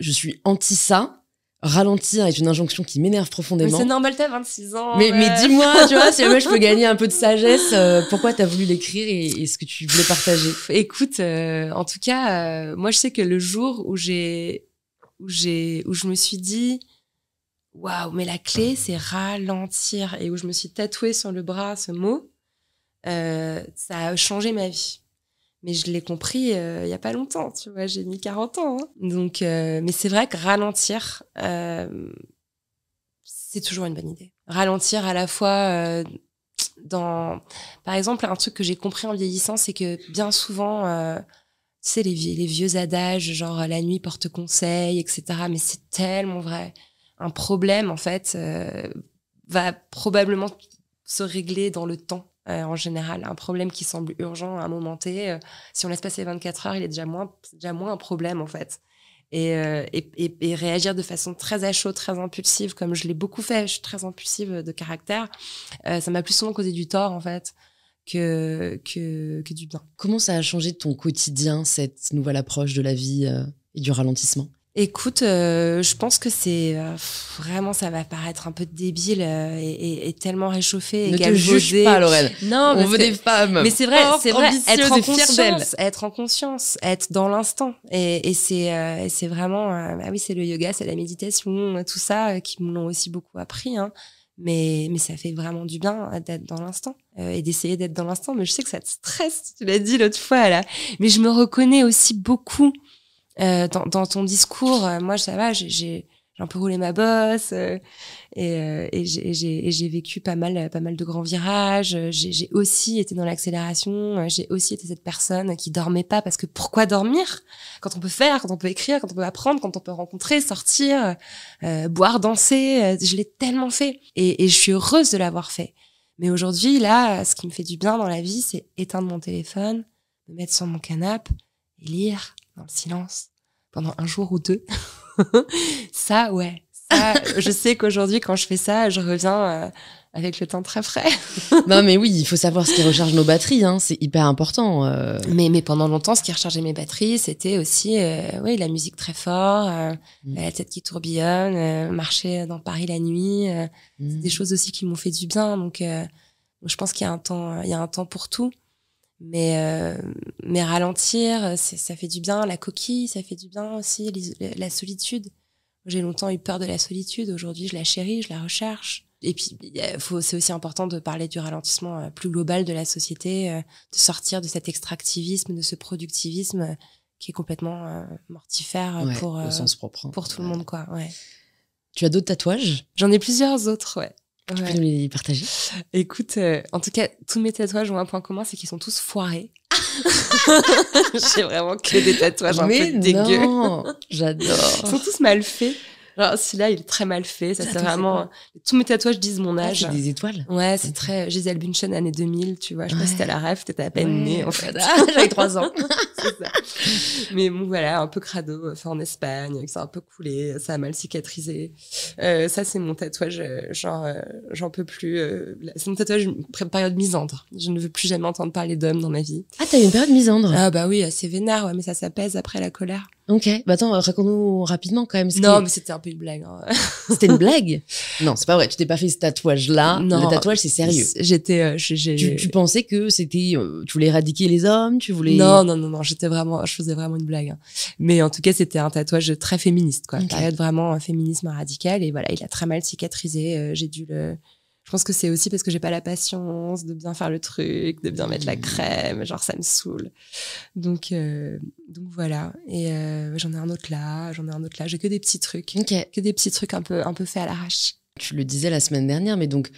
[SPEAKER 2] je suis anti ça, ralentir est une injonction qui m'énerve profondément. C'est
[SPEAKER 1] normal, t'as 26 ans. Mais, dis-moi, tu vois, si je peux gagner un peu de sagesse,
[SPEAKER 2] euh, pourquoi t'as voulu l'écrire et, ce que tu
[SPEAKER 1] voulais partager Écoute, euh, en tout cas, euh, moi je sais que le jour où j'ai où j'ai où je me suis dit waouh, mais la clé c'est ralentir et où je me suis tatoué sur le bras ce mot, ça a changé ma vie mais je l'ai compris euh, il y a pas longtemps, tu vois, j'ai mis 40 ans. Hein. Donc, euh, mais c'est vrai que ralentir, euh, c'est toujours une bonne idée. Ralentir à la fois dans, par exemple, un truc que j'ai compris en vieillissant, c'est que bien souvent, tu sais, les, vieux, les vieux adages, genre la nuit porte conseil, etc. Mais c'est tellement vrai. Un problème, en fait, va probablement se régler dans le temps euh, en général. Un problème qui semble urgent à un moment T, euh, si on laisse passer 24 heures, il est déjà moins, déjà moins un problème en fait. Euh, et, et, et, réagir de façon très à chaud, très impulsive, comme je l'ai beaucoup fait, je suis très impulsive de
[SPEAKER 2] caractère, ça m'a plus souvent causé du tort en fait. Que, que, que, du bien. Comment ça a changé ton quotidien, cette nouvelle approche de la vie et du ralentissement
[SPEAKER 1] Écoute, euh, je pense que c'est euh, vraiment, ça va paraître un peu débile euh, et, et, tellement réchauffé. Et ne te juge pas, Non, on veut des femmes. Mais c'est vrai, c'est vrai. Être en conscience, être en conscience, être dans l'instant. Et, et c'est, c'est vraiment. ah oui, c'est le yoga, c'est la méditation, tout ça qui me l'ont aussi beaucoup appris. Hein. Mais, mais ça fait vraiment du bien d'être dans l'instant et d'essayer d'être dans l'instant. Mais je sais que ça te stresse. Tu l'as dit l'autre fois là. Mais je me reconnais aussi beaucoup euh, dans, ton discours, euh, moi, ça va, j'ai un peu roulé ma bosse euh, et, et j'ai vécu pas mal, pas mal de grands virages. J'ai aussi été dans l'accélération. J'ai aussi été cette personne qui dormait pas parce que pourquoi dormir quand on peut faire, quand on peut écrire, quand on peut apprendre, quand on peut rencontrer, sortir, boire, danser. je l'ai tellement fait et, et je suis heureuse de l'avoir fait. Mais aujourd'hui, là, ce qui me fait du bien dans la vie, c'est éteindre mon téléphone, me mettre sur mon canapé, lire dans le silence pendant un jour ou deux. ça, ouais. je sais qu'aujourd'hui, quand je fais ça, je reviens euh, avec le temps très frais.
[SPEAKER 2] non, mais oui, il faut savoir ce qui recharge nos batteries. Hein, c'est hyper important.
[SPEAKER 1] Euh. Mais, mais pendant longtemps, ce qui rechargeait mes batteries, c'était aussi euh, oui, la musique très fort, mm. la tête qui tourbillonne, marcher dans Paris la nuit. C'est des mm. choses aussi qui m'ont fait du bien. Donc, je pense qu'il y a un temps, il y a un temps pour tout. Mais, euh, mais ralentir, ça fait du bien. La coquille, ça fait du bien aussi. La solitude. J'ai longtemps eu peur de la solitude. Aujourd'hui, je la chéris, je la recherche. Et puis, c'est aussi important de parler du ralentissement euh, plus global de la société, euh, de sortir de cet extractivisme, de ce productivisme qui est complètement mortifère hein. pour, tout le monde. quoi. Ouais.
[SPEAKER 2] Tu as d'autres tatouages
[SPEAKER 1] J'en ai plusieurs autres, ouais. Tu peux les partager Écoute, euh, en tout cas, tous mes tatouages ont un point commun, c'est qu'ils sont tous foirés.
[SPEAKER 2] J'ai vraiment que des tatouages un peu dégueux. J'adore. Ils sont
[SPEAKER 1] tous mal faits celui-là, il est très mal fait. Ça, c'est vraiment. Tous mes tatouages disent mon ah, âge. c'est des étoiles. Ouais, c'est très. Euh, Gisèle Bunchen, année 2000, tu vois. Je pense que t'as la rêve, t'étais à peine née, en fait. Ah, j'avais trois ans. Mais bon, voilà, un peu crado, euh, fait en Espagne, ça a un peu coulé, ça a mal cicatrisé. Euh, ça, c'est mon tatouage, genre, j'en peux plus. c'est mon tatouage, période misandre. Je ne veux plus jamais entendre parler d'hommes dans ma vie.
[SPEAKER 2] Ah, t'as eu une période misandre? Ah,
[SPEAKER 1] bah oui, assez vénère ouais, mais ça, s'apaise après la colère.
[SPEAKER 2] Ok, bah attends, raconte-nous rapidement quand même. non, mais c'était un peu une blague. Hein. c'était une blague Non, c'est pas vrai. Tu t'es pas fait ce tatouage-là. Le tatouage, c'est sérieux. J'étais. Euh, tu, pensais que c'était, euh, tu voulais éradiquer les
[SPEAKER 1] hommes, tu voulais. Non, non, non, non. J'étais vraiment, je faisais vraiment une blague. Hein. Mais en tout cas, c'était un tatouage très féministe, quoi. Okay. Période vraiment un euh, féminisme radical. Et voilà, il a très mal cicatrisé. J'ai dû le, je pense que c'est aussi parce que j'ai pas la patience de bien faire le truc, de bien mettre la mmh. crème, genre ça me saoule. Donc euh, donc voilà. Et euh, j'en ai un autre là, j'en ai un autre là.
[SPEAKER 2] J'ai que des petits trucs, que des petits trucs un peu un peu faits à l'arrache. Tu le disais la semaine dernière, mais donc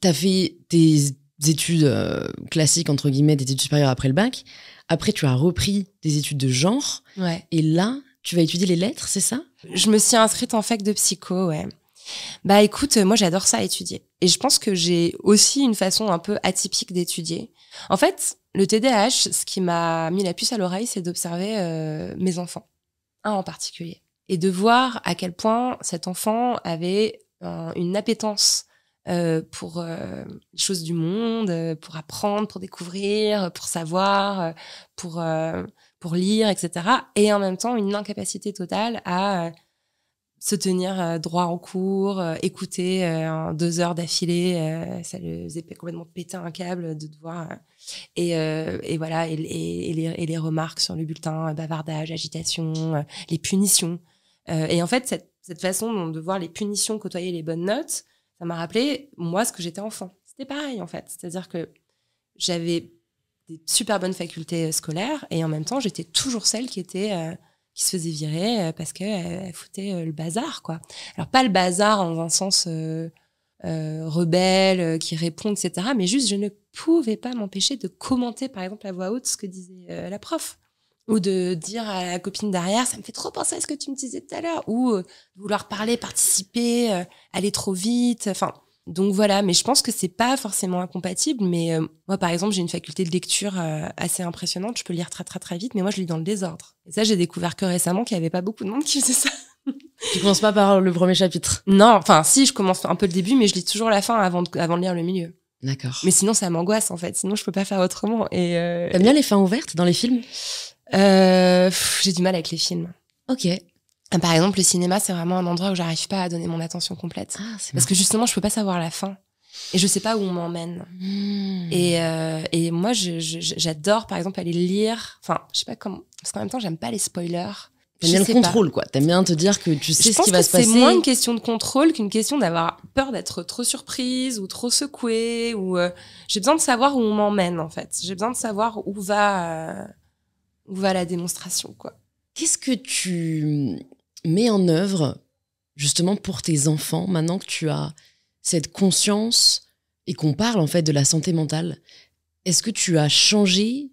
[SPEAKER 2] tu as fait tes études euh, classiques entre guillemets, des études supérieures après le bac. Après, tu as repris des études de genre. Et là, tu vas étudier les lettres, c'est ça
[SPEAKER 1] Je me suis inscrite en fac de psycho, ouais. Bah écoute, euh, moi j'adore ça étudier. Et je pense que j'ai aussi une façon un peu atypique d'étudier. En fait, le TDAH, ce qui m'a mis la puce à l'oreille, c'est d'observer euh, mes enfants, un en particulier, et de voir à quel point cet enfant avait une appétence euh, pour les choses du monde, pour apprendre, pour découvrir, pour savoir, pour, pour lire, etc. Et en même temps, une incapacité totale à se tenir euh, droit en cours, euh, écouter euh, en deux heures d'affilée, ça les faisait complètement péter un câble de devoir. et, voilà, et, les, remarques sur le bulletin, bavardage, agitation, les punitions. et en fait, cette, cette façon de voir les punitions côtoyer les bonnes notes, ça m'a rappelé, moi, ce que j'étais enfant. C'était pareil, en fait. C'est-à-dire que j'avais des super bonnes facultés scolaires et en même temps, j'étais toujours celle qui était qui se faisait virer euh, parce qu'elle euh, foutait euh, le bazar, quoi. Alors pas le bazar en un sens euh, rebelle, qui répond, etc. Mais juste, je ne pouvais pas m'empêcher de commenter, par exemple, à voix haute ce que disait la prof. Ou de dire à la copine derrière, ça me fait trop penser à ce que tu me disais tout à l'heure. Ou vouloir parler, participer, aller trop vite. Enfin, donc voilà, mais je pense que c'est pas forcément incompatible. Mais euh, moi, par exemple, j'ai une faculté de lecture euh, assez impressionnante. Je peux lire très très très vite, mais moi, je lis dans le désordre. Et ça, j'ai découvert que récemment qu'il y avait pas beaucoup de monde qui faisait ça. tu commences pas par le premier chapitre Non, enfin si, je commence un peu le début, mais je lis toujours la fin avant de, avant de lire le milieu. D'accord. Mais sinon, ça m'angoisse en fait. Sinon, je peux pas faire autrement. Et euh, t'aimes bien les fins ouvertes dans les films euh, J'ai du mal avec les films. Ok. Par exemple, le cinéma, c'est vraiment un endroit où j'arrive pas à donner mon attention complète. Ah, parce que justement, je peux pas savoir la fin. Et je sais pas où on m'emmène. Hmm. Et, euh, et moi, j'adore, par exemple, aller lire. Enfin, je sais pas comment. Parce qu'en même temps, j'aime pas les spoilers.
[SPEAKER 2] T'aimes bien le contrôle, quoi. T'aimes bien te dire que tu sais ce qui va se passer. C'est moins une
[SPEAKER 1] question de contrôle qu'une question d'avoir peur d'être trop surprise ou trop secouée. Ou euh, j'ai besoin de savoir où on m'emmène, en fait. J'ai besoin de savoir où va euh, où va la démonstration, quoi.
[SPEAKER 2] Qu'est-ce que tu mets en œuvre justement pour tes enfants maintenant que tu as cette conscience et qu'on parle en fait de la santé mentale Est-ce que tu as changé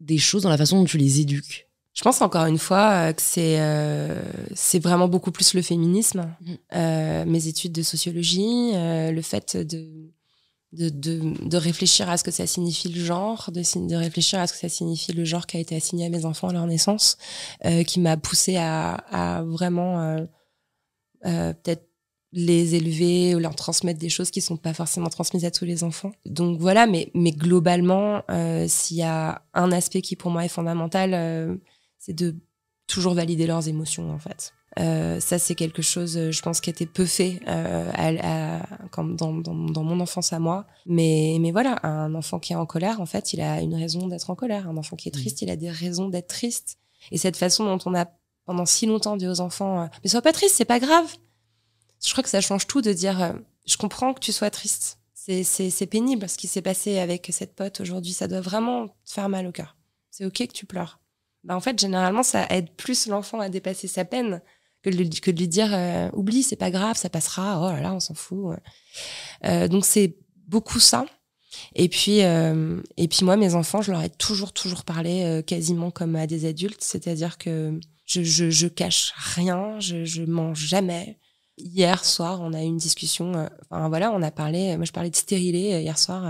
[SPEAKER 2] des choses dans la façon dont tu les éduques je pense encore une
[SPEAKER 1] fois euh, que euh, c'est vraiment beaucoup plus le féminisme, mmh. euh, mes études de sociologie, le fait de de, de, de, réfléchir à ce que ça signifie le genre, de, de, réfléchir à ce que ça signifie le genre qui a été assigné à mes enfants à leur naissance, euh, qui m'a poussé à, à vraiment euh, euh, peut-être les élever ou leur transmettre des choses qui sont pas forcément transmises à tous les enfants. Donc voilà, mais, mais globalement, s'il y a un aspect qui pour moi est fondamental, c'est de toujours valider leurs émotions en fait. Euh, ça, c'est quelque chose, euh, je pense, qui a été peu fait euh, comme dans, mon enfance à moi. Mais, mais voilà, un enfant qui est en colère, en fait, il a une raison d'être en colère. Un enfant qui est mmh. triste, il a des raisons d'être triste. Et cette façon dont on a pendant si longtemps dit aux enfants, mais sois pas triste, c'est pas grave. Je crois que ça change tout de dire, je comprends que tu sois triste. C'est pénible ce qui s'est passé avec cette pote aujourd'hui. Ça doit vraiment te faire mal au cœur. C'est ok que tu pleures. Bah, en fait, généralement, ça aide plus l'enfant à dépasser sa peine que de, lui dire euh, oublie, c'est pas grave, ça passera. Oh là là, on s'en fout. Euh, donc c'est beaucoup ça. Et puis euh, et puis moi, mes enfants, je leur ai toujours toujours parlé quasiment comme à des adultes, c'est-à-dire que je, cache rien, je, je mens jamais, Hier soir, on a eu une discussion. Euh, enfin voilà, on a parlé. Euh, moi, je parlais de stérilet euh, hier soir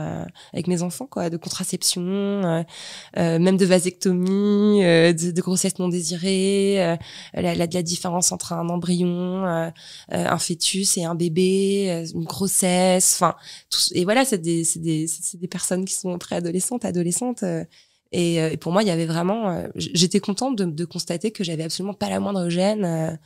[SPEAKER 1] avec mes enfants, quoi, de contraception, même de vasectomie, de, de, grossesse non désirée, la, la, la, différence entre un embryon, un fœtus et un bébé, une grossesse. Enfin, et voilà, c'est des, personnes qui sont très adolescentes. adolescentes et, pour moi, il y avait vraiment. J'étais contente de, de constater que j'avais absolument pas la moindre gêne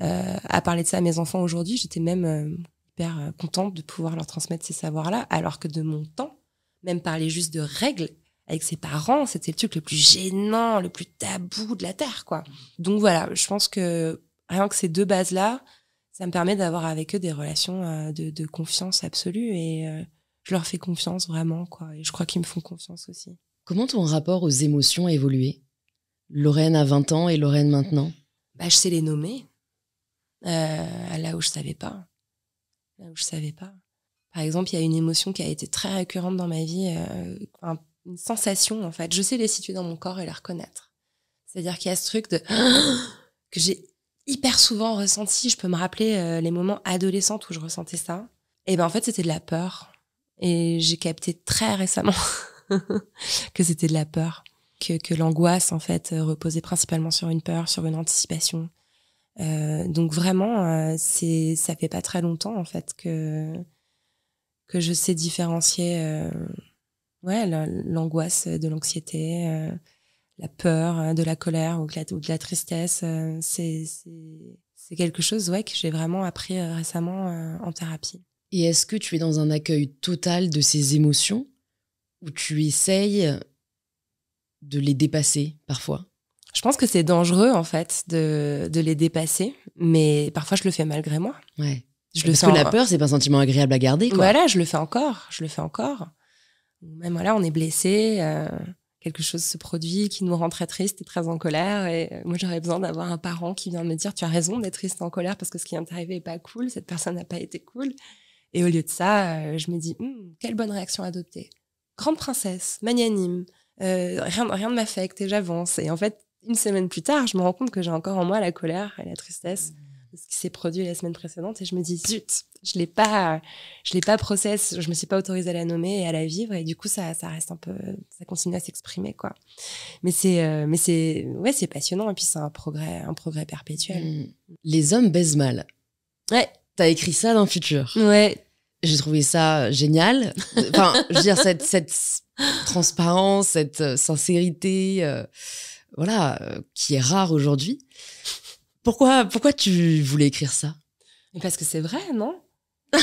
[SPEAKER 1] euh, à parler de ça à mes enfants aujourd'hui. J'étais même euh, hyper euh, contente de pouvoir leur transmettre ces savoirs-là, alors que de mon temps, même parler juste de règles avec ses parents, c'était le truc le plus gênant, le plus tabou de la terre, quoi. Donc voilà, je pense que rien que ces deux bases-là, ça me permet d'avoir avec eux des relations de, confiance absolue et je leur fais confiance vraiment, quoi. Et je crois qu'ils me font confiance aussi.
[SPEAKER 2] Comment ton rapport aux émotions a évolué Lorraine à 20 ans et Lorraine maintenant
[SPEAKER 1] Bah, je sais les nommer euh, là où je savais pas. Là où je savais pas. Par exemple, il y a une émotion qui a été très récurrente dans ma vie, euh, une sensation en fait. Je sais les situer dans mon corps et les reconnaître. C'est-à-dire qu'il y a ce truc de que j'ai hyper souvent ressenti. Je peux me rappeler euh, les moments adolescents où je ressentais ça. Et ben en fait, c'était de la peur. Et j'ai capté très récemment que c'était de la peur, que l'angoisse en fait reposait principalement sur une peur, sur une anticipation, euh, donc vraiment, euh, c'est ça fait pas très longtemps en fait que je sais différencier euh, l'angoisse de l'anxiété, la peur, de la colère ou de la, tristesse. c'est quelque chose ouais que j'ai vraiment appris récemment en thérapie.
[SPEAKER 2] Et est-ce que tu es dans un accueil total de ces émotions ou tu essayes de les dépasser parfois je pense que c'est dangereux, en fait, de, de, les dépasser,
[SPEAKER 1] mais parfois je le fais malgré moi. Ouais. Je Parce le sens que la peur,
[SPEAKER 2] c'est pas un sentiment agréable à garder. Quoi. Voilà, je
[SPEAKER 1] le fais encore, je le fais encore. Même voilà, on est blessé, euh, quelque chose se produit qui nous rend très triste et très en colère. Et euh, moi, j'aurais besoin d'avoir un parent qui vient me dire Tu as raison d'être triste en colère parce que ce qui vient t'arriver n'est pas cool, cette personne n'a pas été cool. Et au lieu de ça, euh, je me dis hmm, Quelle bonne réaction adopter. Grande princesse, magnanime, rien, rien ne m'affecte et j'avance. Et en fait, une semaine plus tard, je me rends compte que j'ai encore en moi la colère et la tristesse mmh. de ce qui s'est produit la semaine précédente et je me dis zut, je l'ai pas, je l'ai pas process, je me suis pas autorisée à la nommer et à la vivre et du coup ça, ça reste un peu, ça continue à s'exprimer quoi. Mais c'est, euh, mais c'est, ouais, c'est passionnant et puis c'est un progrès, un progrès perpétuel. Mmh.
[SPEAKER 2] Les hommes baisent mal. Ouais. T'as écrit ça dans Futur. Ouais. J'ai trouvé ça euh, génial. Enfin, je veux dire cette, cette transparence, cette euh, sincérité voilà, euh, qui est rare aujourd'hui. Pourquoi, pourquoi tu voulais écrire ça Parce que c'est vrai, non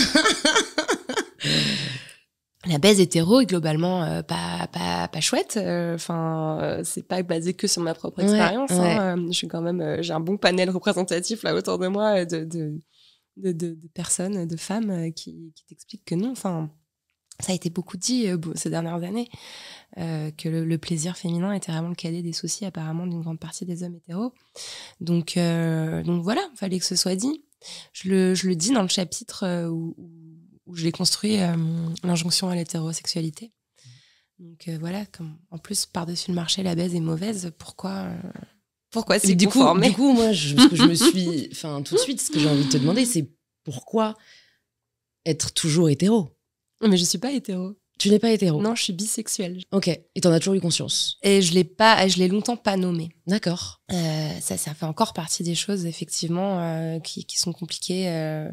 [SPEAKER 1] La baise hétéro est globalement euh, pas, pas, pas chouette. Euh, enfin, c'est pas basé que sur ma propre expérience. Hein. Je suis quand même, j'ai un bon panel représentatif là autour de moi de, de, personnes, de femmes qui, qui t'expliquent que non. Enfin, ça a été beaucoup dit euh, ces dernières années, euh, que le, plaisir féminin était vraiment le cadet des soucis apparemment d'une grande partie des hommes hétéros. Donc, euh, donc voilà, fallait que ce soit dit. Je le, je le dis dans le chapitre euh, où, où je l'ai construit, l'injonction à l'hétérosexualité. Donc voilà, comme, en plus, par-dessus le marché,
[SPEAKER 2] la baise est mauvaise. Pourquoi pourquoi c'est du coup, du coup, moi, je, que je me suis, enfin, tout de suite, ce que j'ai envie de te demander, c'est pourquoi être toujours hétéro
[SPEAKER 1] mais je suis pas hétéro. Tu n'es pas hétéro Non, je suis bisexuelle.
[SPEAKER 2] Ok, et en as toujours eu conscience
[SPEAKER 1] Et je l'ai pas, je l'ai longtemps pas nommé. D'accord. Euh, ça, ça fait encore partie des choses, effectivement, euh, qui, sont compliquées euh,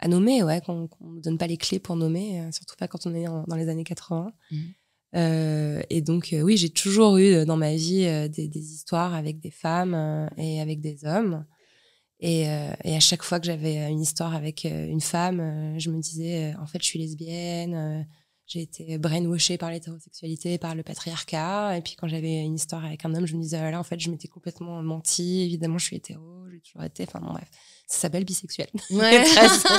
[SPEAKER 1] à nommer, ouais, qu'on ne donne pas les clés pour nommer, surtout pas quand on est dans les années 80. Mhm. et donc, oui, j'ai toujours eu dans ma vie des, histoires avec des femmes et avec des hommes. Euh, et, à chaque fois que j'avais euh, une histoire avec euh, une femme, je me disais, en fait, je suis lesbienne, j'ai été brainwashée par l'hétérosexualité, par le patriarcat. Et puis quand j'avais une histoire avec un homme, je me disais, ah là, en fait, je m'étais complètement menti. Évidemment, je suis hétéro, j'ai toujours été. Enfin, bon, bref, ça s'appelle bisexuel. Ouais.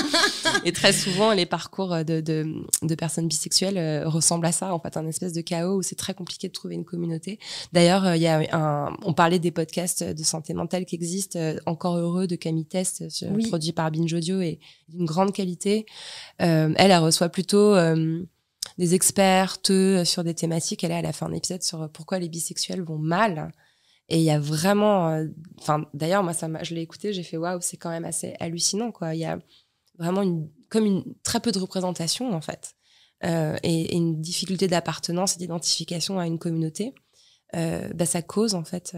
[SPEAKER 1] et, très, souvent, les parcours de, de, de, personnes bisexuelles euh, ressemblent à ça, en fait, un espèce de chaos où c'est très compliqué de trouver une communauté. D'ailleurs, euh, il y a un, on parlait des podcasts de santé mentale qui existent, euh, encore heureux, de Camille Test, produit par Binge Audio, et d'une grande qualité. elle, elle reçoit plutôt des expertes euh, sur des thématiques. Elle est à la fin d'un épisode sur euh, pourquoi les bisexuels vont mal. Et il y a vraiment, euh, enfin, d'ailleurs, moi, ça je l'ai écouté, j'ai fait waouh, c'est quand même assez hallucinant, quoi. Il y a vraiment une, comme une très peu de représentation, en fait, et, une difficulté d'appartenance et d'identification à une communauté. bah, ça cause, en fait,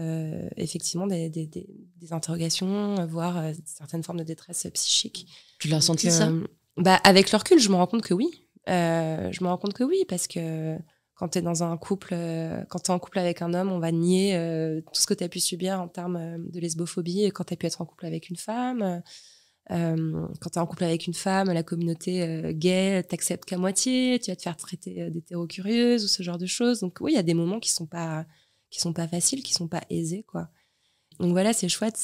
[SPEAKER 1] effectivement, des, des, interrogations, voire certaines formes de détresse psychique. Tu l'as senti ça bah, Avec le recul, je me rends compte que oui, euh, je me rends compte que oui, parce que quand tu es dans un couple, euh, quand tu es en couple avec un homme, on va nier euh, tout ce que tu as pu subir en termes de lesbophobie et quand tu as pu être en couple avec une femme. quand tu es en couple avec une femme, la communauté gay t'accepte qu'à moitié, tu vas te faire traiter d'hétéro curieuse ou ce genre de choses. Donc oui, il y a des moments qui sont pas qui sont pas faciles, qui sont pas aisés quoi. Donc voilà, c'est chouette.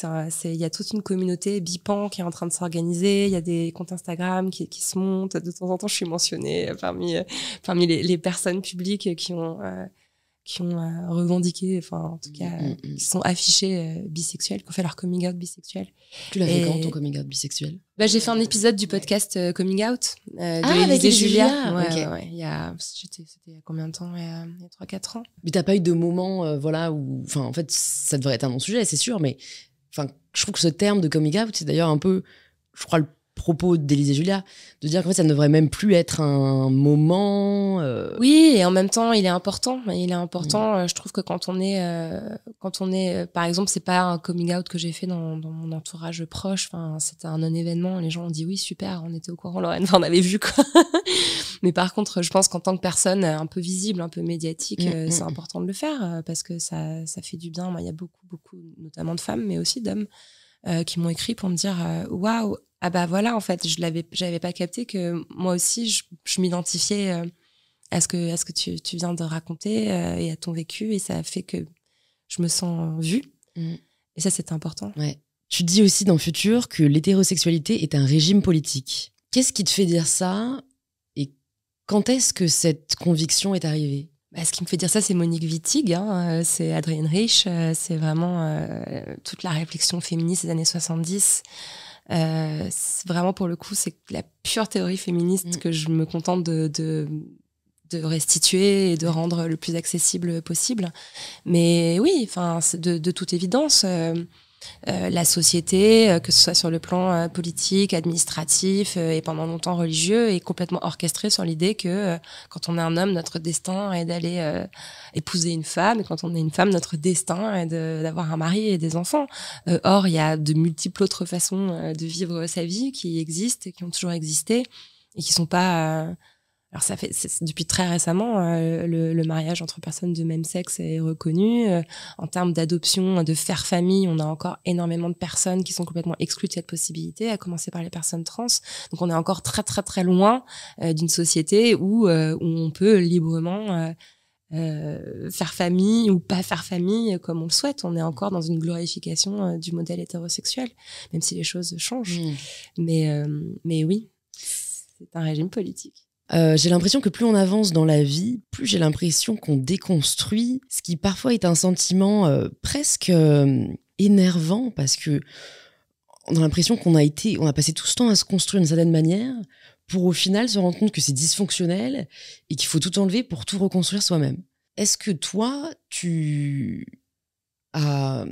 [SPEAKER 1] Il y a toute une communauté Bipan qui est en train de s'organiser. Il y a des comptes Instagram qui, se montent. De temps en temps, je suis mentionnée euh, parmi, euh, parmi les, personnes publiques qui ont, euh, qui ont euh, revendiqué, enfin en tout mmh, cas, mmh, euh, mmh. qui sont affichés euh, bisexuels, qui ont fait leur coming out bisexuel. Tu l'as fait quand ton
[SPEAKER 2] coming out bisexuel
[SPEAKER 1] bah, J'ai fait un épisode du podcast Coming Out ah, de avec Julia. il y a, c'était
[SPEAKER 2] il y a combien de temps Il y a, 3-4 ans. Mais t'as pas eu de moment, voilà, où, enfin en fait, ça devrait être un non-sujet, c'est sûr, mais enfin, je trouve que ce terme de coming out, c'est d'ailleurs un peu, je crois, le propos d'Élise Julia, de dire que fait, ça ne devrait même plus être un moment. Euh.
[SPEAKER 1] Oui, et en même temps, il est important. Il est important. Mm. Euh, je trouve que quand on est, euh, quand on est, par exemple, c'est pas un coming out que j'ai fait dans, dans, mon entourage proche. Enfin, c'était un non-événement. Les gens ont dit oui, super, on était au courant, Lorraine. Enfin, on avait vu quoi. Mais par contre, je pense qu'en tant que personne un peu visible, un peu médiatique, mm, mm, c'est important de le faire parce que ça, ça fait du bien. Moi, il y a beaucoup, beaucoup, notamment de femmes, mais aussi d'hommes. qui m'ont écrit pour me dire waouh ah bah voilà, en fait, je l'avais, j'avais pas capté que moi aussi, je, je m'identifiais euh, à ce que, à ce que tu, tu viens de raconter euh, et à ton vécu, et ça fait que je me sens vue. Mm. Et ça, c'est important. Ouais.
[SPEAKER 2] Tu dis aussi dans Futur que l'hétérosexualité est un régime politique. Qu'est-ce qui te fait dire ça et quand est-ce que cette conviction est arrivée bah, ce qui me fait dire ça, c'est Monique Wittig, hein, euh, c'est
[SPEAKER 1] Adrienne Rich, c'est vraiment toute la réflexion féministe des années 70. Euh, vraiment, pour le coup, c'est la pure théorie féministe mm. que je me contente de, restituer et de rendre le plus accessible possible. Mais oui, enfin, de, toute évidence. Euh, euh, la société, euh, que ce soit sur le plan euh, politique, administratif et pendant longtemps religieux, est complètement orchestrée sur l'idée que quand on est un homme, notre destin est d'aller épouser une femme, et quand on est une femme, notre destin est d'avoir un mari et des enfants. or, il y a de multiples autres façons de vivre sa vie qui existent, qui ont toujours existé et qui ne sont pas alors ça fait depuis très récemment euh, le, mariage entre personnes de même sexe est reconnu. Euh, en termes d'adoption, hein, de faire famille, on a encore énormément de personnes qui sont complètement exclues de cette possibilité, à commencer par les personnes trans. Donc on est encore très très très loin euh, d'une société où, où, on peut librement faire famille ou pas faire famille comme on le souhaite. On est encore dans une glorification du modèle hétérosexuel, même si les choses changent. Mmh. Mais
[SPEAKER 2] mais oui, c'est un régime politique. Euh, j'ai l'impression que plus on avance dans la vie, plus j'ai l'impression qu'on déconstruit, ce qui parfois est un sentiment euh, presque euh, énervant parce que on a l'impression qu'on a été, on a passé tout ce temps à se construire d'une certaine manière pour au final se rendre compte que c'est dysfonctionnel et qu'il faut tout enlever pour tout reconstruire soi-même. Est-ce que toi, tu as,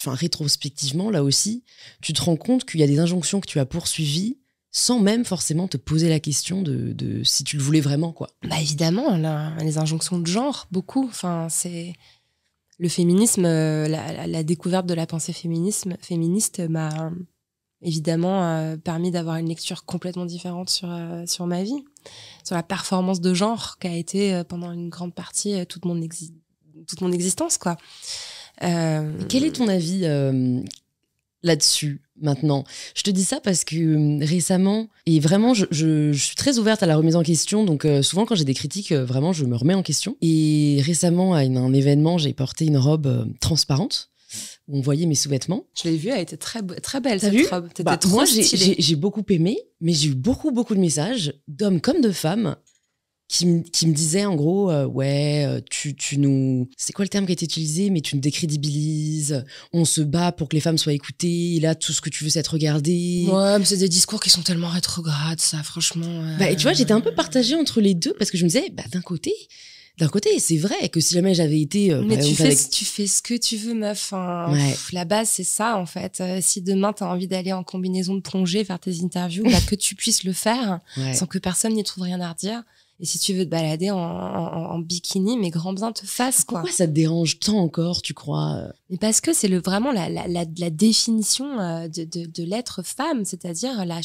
[SPEAKER 2] enfin rétrospectivement là aussi, tu te rends compte qu'il y a des injonctions que tu as poursuivies sans même forcément te poser la question de, si tu le voulais vraiment quoi. Bah évidemment, les injonctions de genre, beaucoup. Enfin, c'est le
[SPEAKER 1] féminisme, euh, la, découverte de la pensée féminisme, féministe m'a évidemment euh, permis d'avoir une lecture complètement différente sur, euh, sur ma vie, sur la performance de genre qui a été pendant une grande partie toute, mon toute mon existence. quoi.
[SPEAKER 2] quel est ton avis là-dessus maintenant. Je te dis ça parce que euh, récemment, et vraiment, je, je, suis très ouverte à la remise en question, donc euh, souvent quand j'ai des critiques, euh, vraiment, je me remets en question. Et récemment, à un événement, j'ai porté une robe transparente où on voyait mes sous-vêtements. Je l'ai vue, elle était
[SPEAKER 1] très, très belle cette robe. Bah, moi, j'ai
[SPEAKER 2] beaucoup aimé, mais j'ai eu beaucoup, beaucoup de messages d'hommes comme de femmes qui, me disait en gros, euh, ouais, euh, tu, tu nous... C'est quoi le terme qui a été utilisé Mais tu nous décrédibilises, on se bat pour que les femmes soient écoutées, il là, tout ce que tu veux, c'est être regardé. Ouais,
[SPEAKER 1] mais c'est des discours qui sont tellement rétrogrades, ça, franchement. Bah, et tu vois,
[SPEAKER 2] j'étais un peu partagée entre les deux, parce que je me disais, bah, d'un côté... D'un côté, c'est vrai que si jamais j'avais été. Euh, mais bah, tu fais, tu
[SPEAKER 1] fais ce que tu veux, meuf. Hein. la base, c'est ça, en fait. si demain, tu as envie d'aller en combinaison de plongée faire tes interviews, bah, que tu puisses le faire sans que personne n'y trouve rien à redire. Et si tu veux te balader en, bikini, mais grand bien te fasse, quoi. Pourquoi
[SPEAKER 2] ça te dérange tant encore,
[SPEAKER 1] tu crois euh? mais Parce que c'est le, vraiment la, la, la, définition euh, de, de, l'être femme, c'est-à-dire la,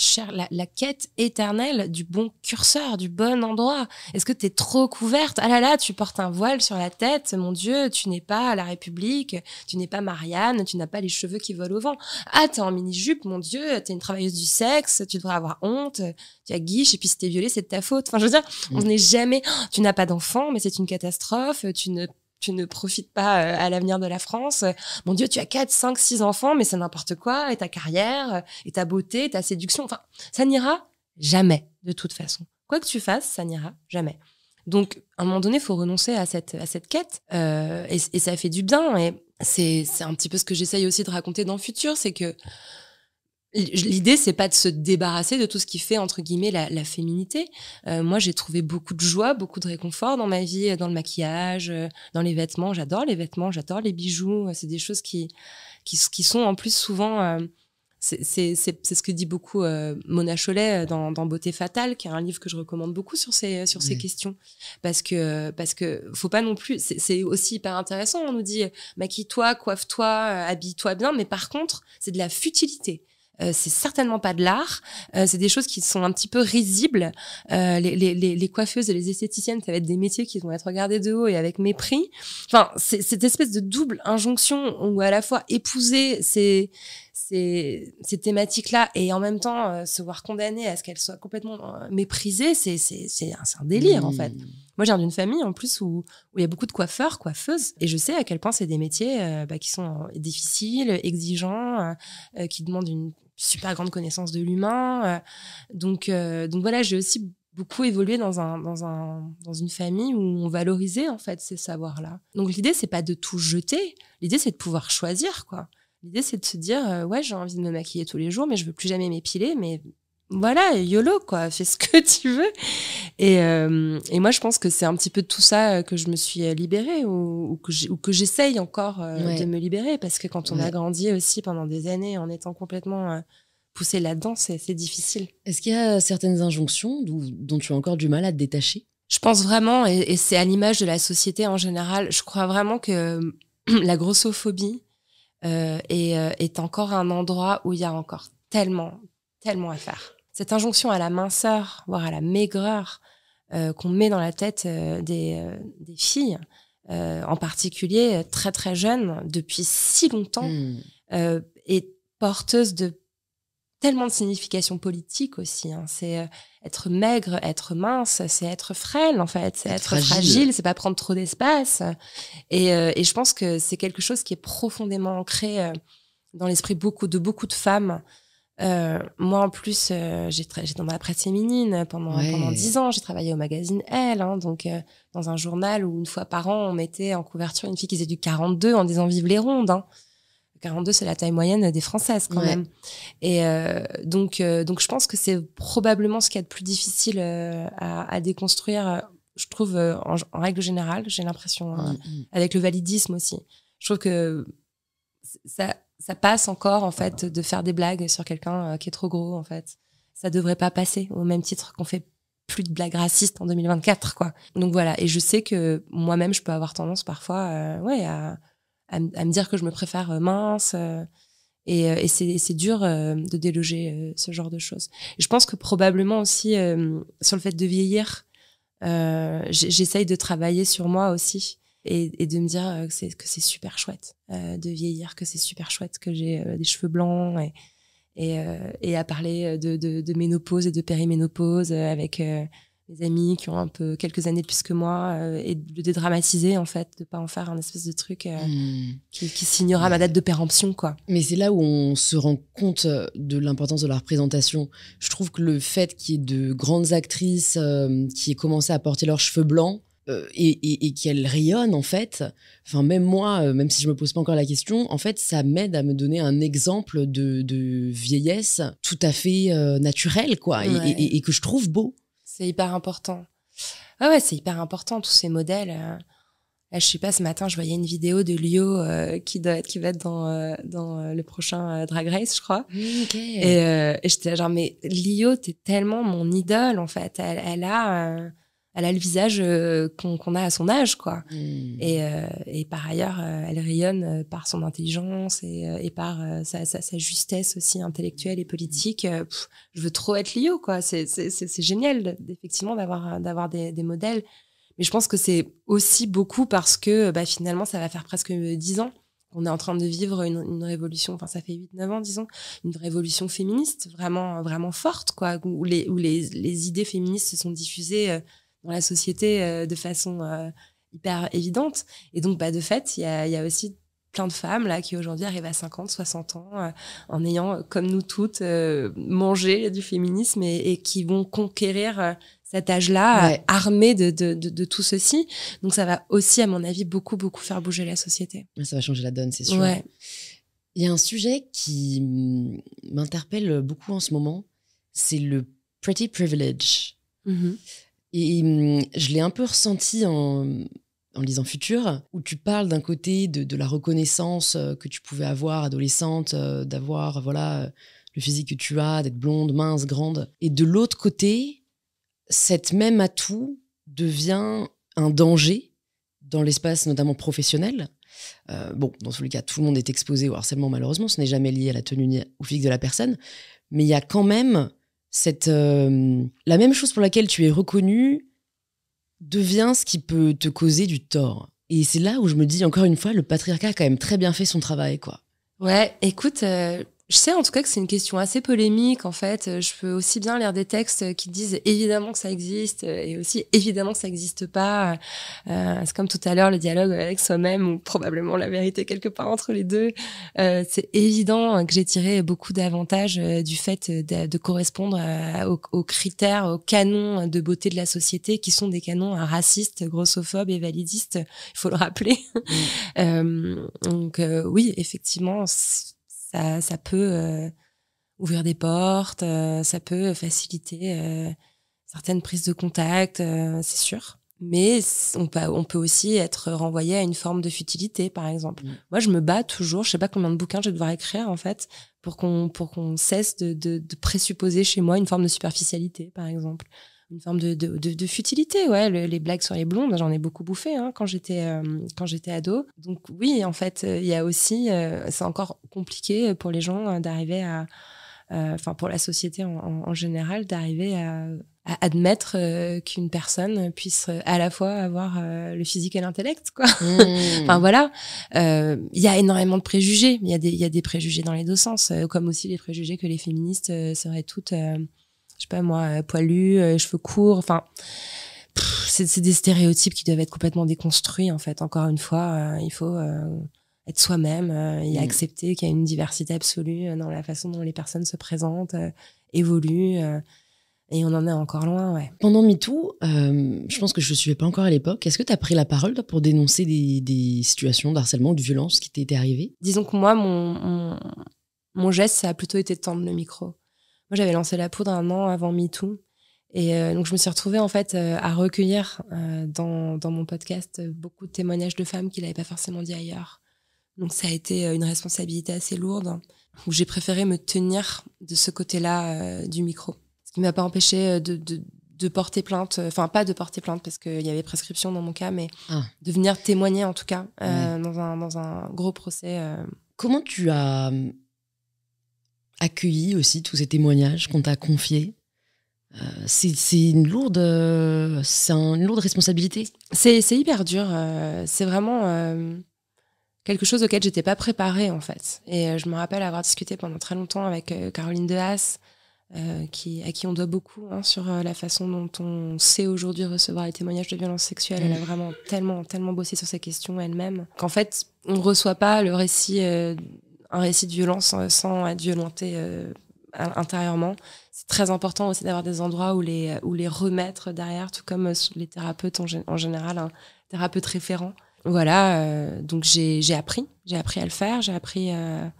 [SPEAKER 1] la, quête éternelle du bon curseur, du bon endroit. Est-ce que t'es trop couverte Ah là là, tu portes un voile sur la tête, mon Dieu, tu n'es pas la République, tu n'es pas Marianne, tu n'as pas les cheveux qui volent au vent. Ah, t'es en mini-jupe, mon Dieu, t'es une travailleuse du sexe, tu devrais avoir honte tu as guiche, et puis si t'es violée, c'est de ta faute. Enfin, je veux dire, on mm. n'est jamais, oh, tu n'as pas d'enfant, mais c'est une catastrophe, tu ne tu ne profites pas euh, à l'avenir de la France. Mon Dieu, tu as quatre, cinq, six enfants, mais c'est n'importe quoi, et ta carrière, et ta beauté, ta séduction, enfin, ça n'ira jamais, de toute façon. Quoi que tu fasses, ça n'ira jamais. Donc, à un moment donné, il faut renoncer à cette, à cette quête, euh, et, et, ça fait du bien, et c'est un petit peu ce que j'essaye aussi de raconter dans le futur, c'est que L'idée, c'est pas de se débarrasser de tout ce qui fait entre guillemets la, féminité. Euh, moi, j'ai trouvé beaucoup de joie, beaucoup de réconfort dans ma vie, euh, dans le maquillage, euh, dans les vêtements. J'adore les vêtements, j'adore les bijoux. C'est des choses qui, qui, sont en plus souvent. c'est ce que dit beaucoup Mona Chollet dans, Beauté fatale, qui est un livre que je recommande beaucoup sur ces, sur ces questions. Parce que, parce que faut pas non plus. C'est aussi hyper intéressant. On nous dit maquille-toi, coiffe-toi, habille-toi bien. Mais par contre, c'est de la futilité. Euh, c'est certainement pas de l'art. Euh, c'est des choses qui sont un petit peu risibles. Euh, les, coiffeuses et les esthéticiennes, ça va être des métiers qui vont être regardés de haut et avec mépris. Enfin, c'est cette espèce de double injonction où à la fois épouser ces, ces, ces thématiques-là et en même temps se voir condamné à ce qu'elles soient complètement méprisées, c'est, c'est, c'est, un, délire en fait. Hmm. Moi, j'ai d'une famille en plus où, il y a beaucoup de coiffeurs, coiffeuses, et je sais à quel point c'est des métiers bah, qui sont difficiles, exigeants, qui demandent une, super grande connaissance de l'humain. Euh, donc, euh, donc voilà, j'ai aussi beaucoup évolué dans, un, dans, un, dans une famille où on valorisait en fait ces savoirs-là. Donc l'idée, c'est pas de tout jeter, l'idée, c'est de pouvoir choisir. quoi. L'idée, c'est de se dire, euh, ouais, j'ai envie de me maquiller tous les jours, mais je veux plus jamais m'épiler, mais voilà, YOLO, quoi, fais ce que tu veux. Euh, et, moi, je pense que c'est un petit peu de tout ça euh, que je me suis euh, libérée ou, que j'essaye encore de me libérer parce que quand on a grandi aussi pendant des années en étant complètement poussé
[SPEAKER 2] là-dedans, c'est difficile. Est-ce qu'il y a certaines injonctions dont tu as encore du mal à te détacher
[SPEAKER 1] Je pense vraiment, et, c'est à l'image de la société en général, je crois vraiment que la grossophobie est, est encore un endroit où il y a encore tellement, tellement à faire cette injonction à la minceur, voire à la maigreur euh, qu'on met dans la tête euh, euh, des, filles, en particulier très très jeunes, depuis si longtemps, hmm. est et porteuse de tellement de significations politiques aussi. Hein. C'est être maigre, être mince, c'est être frêle en fait, c'est être, fragile, c'est pas prendre trop d'espace. Et, je pense que c'est quelque chose qui est profondément ancré dans l'esprit de beaucoup de femmes euh, moi, en plus, euh, j'étais dans la presse féminine pendant pendant dix ans. J'ai travaillé au magazine Elle, hein, donc euh, dans un journal où une fois par an, on mettait en couverture une fille qui faisait du 42 en disant vive les rondes. Hein. 42, c'est la taille moyenne des Françaises quand même. Et euh, donc euh, donc je pense que c'est probablement ce qu'il y a de plus difficile à, à, déconstruire. Je trouve en, règle générale, j'ai l'impression hein. avec le validisme aussi. Je trouve que ça ça passe encore en fait de faire des blagues sur quelqu'un euh, qui est trop gros en fait. Ça devrait pas passer au même titre qu'on fait plus de blagues racistes en 2024 quoi. Donc voilà et je sais que moi-même je peux avoir tendance parfois euh, ouais à, à, me dire que je me préfère euh, mince et, et c'est dur de déloger ce genre de choses. je pense que probablement aussi sur le fait de vieillir, j'essaye de travailler sur moi aussi et, de me dire euh, que c'est que c'est super chouette euh, de vieillir, que c'est super chouette que j'ai euh, des cheveux blancs et et, et à parler de, ménopause et de périménopause avec mes amis qui ont un peu quelques années de plus que moi et de dédramatiser en fait, de pas en faire un espèce de truc
[SPEAKER 2] hmm. qui, qui, signera ma date de péremption quoi. Mais c'est là où on se rend compte de l'importance de la représentation. Je trouve que le fait qu'il y ait de grandes actrices qui aient commencé à porter leurs cheveux blancs euh, et, qu'elle rayonne en fait. Enfin, même moi, euh, même si je me pose pas encore la question, en fait, ça m'aide à me donner un exemple de, vieillesse tout à fait euh, naturelle, quoi, et, que je trouve beau.
[SPEAKER 1] C'est hyper important. Ouais ouais, c'est hyper important tous ces modèles. je sais pas, ce matin, je voyais une vidéo de Lio qui doit qui va être dans, dans le prochain Drag Race, je crois.
[SPEAKER 2] Mmh, et,
[SPEAKER 1] j'étais genre, mais Lio, t'es tellement mon idole en fait. elle a elle a le visage euh, qu'on a à son âge, quoi. Hmm. Et, euh, et, par ailleurs, euh, elle rayonne par son intelligence et, et par sa, sa, sa, justesse aussi intellectuelle et politique. je veux trop être Lio, quoi. C'est génial, effectivement, d'avoir des, des modèles. Mais je pense que c'est aussi beaucoup parce que bah, finalement, ça va faire presque dix ans qu'on est en train de vivre une, une révolution, enfin ça fait 8-9 ans disons, une révolution féministe vraiment vraiment forte quoi, où les, où les, les idées féministes se sont diffusées la société euh, de façon euh, hyper évidente. Et donc, bah, de fait, il y a, aussi plein de femmes là qui aujourd'hui arrivent à 50, 60 ans euh, en ayant, comme nous toutes, mangé du féminisme et, qui vont conquérir cet âge-là armées de, tout ceci. Donc ça va aussi, à mon avis, beaucoup, beaucoup faire bouger la société.
[SPEAKER 2] Ah, ça va changer la donne, c'est sûr. Il y a un sujet qui mm, m'interpelle beaucoup en ce moment, c'est le pretty privilege. Mm-hmm. Et mm, je l'ai un peu ressenti en, lisant Futur, où tu parles d'un côté de, la reconnaissance euh, que tu pouvais avoir adolescente, euh, d'avoir euh, voilà le physique que tu as, d'être blonde, mince, grande. Et de l'autre côté, cette même atout devient un danger dans l'espace notamment professionnel. bon, dans tous les cas, tout le monde est exposé au harcèlement, malheureusement, ce n'est jamais lié à la tenue ou au physique de la personne, mais il y a quand même cette, euh, la même chose pour laquelle tu es reconnu devient ce qui peut te causer du tort. Et c'est là où je me dis, encore une fois, le patriarcat a quand même très bien fait son travail, quoi.
[SPEAKER 1] Ouais, écoute, euh, je sais en tout cas que c'est une question assez polémique en fait. Euh, je peux aussi bien lire des textes qui disent évidemment que ça existe euh, et aussi évidemment que ça n'existe pas. Euh, c'est comme tout à l'heure le dialogue avec soi-même ou probablement la vérité quelque part entre les deux. c'est évident que j'ai tiré beaucoup d'avantages du fait de, de correspondre aux, critères, aux canons de beauté de la société qui sont des canons hein, racistes, grossophobes et validistes. Il faut le rappeler. donc oui, effectivement ça, ça peut euh, ouvrir des portes, euh, ça peut faciliter euh, certaines prises de contact, c'est sûr. Mais on peut, on peut aussi être renvoyé à une forme de futilité, par exemple. Mm. Moi, je me bats toujours, je sais pas combien de bouquins je vais devoir écrire, en fait, pour qu'on, pour qu'on cesse de, de, de, présupposer chez moi une forme de superficialité, par exemple une forme de, de, de, futilité. Ouais, les blagues sur les blondes, j'en ai beaucoup bouffé hein, quand j'étais euh, quand j'étais ado. Donc oui, en fait, euh, il y a aussi, euh, c'est encore compliqué pour les gens d'arriver à, enfin pour la société en, général, d'arriver à, admettre qu'une personne puisse à la fois avoir le physique et l'intellect, quoi. Mmh. enfin voilà, il y a énormément de préjugés. Il y a des il y a des préjugés dans les deux sens, comme aussi les préjugés que les féministes seraient toutes je sais pas moi, euh, poilu, euh, cheveux courts, enfin c'est des stéréotypes qui doivent être complètement déconstruits en fait. Encore une fois, euh, il faut être soi-même et mm. accepter qu'il y a une diversité absolue dans la façon dont les personnes se présentent,
[SPEAKER 2] évoluent. et on en est encore loin, ouais. Pendant MeToo, je pense que je ne suivais pas encore à l'époque. Est-ce que tu as pris la parole pour dénoncer des, des situations d'harcèlement ou de violence qui t'étaient arrivées
[SPEAKER 1] Disons que moi, mon, geste, ça a plutôt été de tendre le micro. Moi, j'avais lancé la poudre un an avant MeToo. Et euh, donc, je me suis retrouvée en fait euh, à recueillir euh, dans, dans, mon podcast beaucoup de témoignages de femmes qui n'avaient pas forcément dit ailleurs. Donc, ça a été une responsabilité assez lourde où j'ai préféré me tenir de ce côté-là du micro. Ce qui ne m'a pas empêché de, de, porter plainte, enfin, pas de porter plainte parce qu'il y avait prescription dans mon cas, mais ah. de venir témoigner en tout cas mm. dans, un, dans, un, gros
[SPEAKER 2] procès. Comment tu as hum, accueilli aussi tous ces témoignages qu'on t'a confiés euh, c'est une lourde euh, c'est une lourde responsabilité
[SPEAKER 1] c'est hyper dur euh, c'est vraiment quelque chose auquel j'étais pas préparée en fait et je me rappelle avoir discuté pendant très longtemps avec Caroline Dehas qui, à qui on doit beaucoup hein, sur la façon dont on sait aujourd'hui recevoir les témoignages de violences sexuelles. Elle a vraiment tellement, tellement bossé sur ces questions elle-même qu'en fait, on ne reçoit pas le récit un récit de violence euh, sans être violenté euh, intérieurement. C'est très important aussi d'avoir des endroits où les, où les remettre derrière, tout comme euh, les thérapeutes en, en général, un thérapeute référent. Voilà, donc j'ai appris, j'ai appris à le faire, j'ai appris à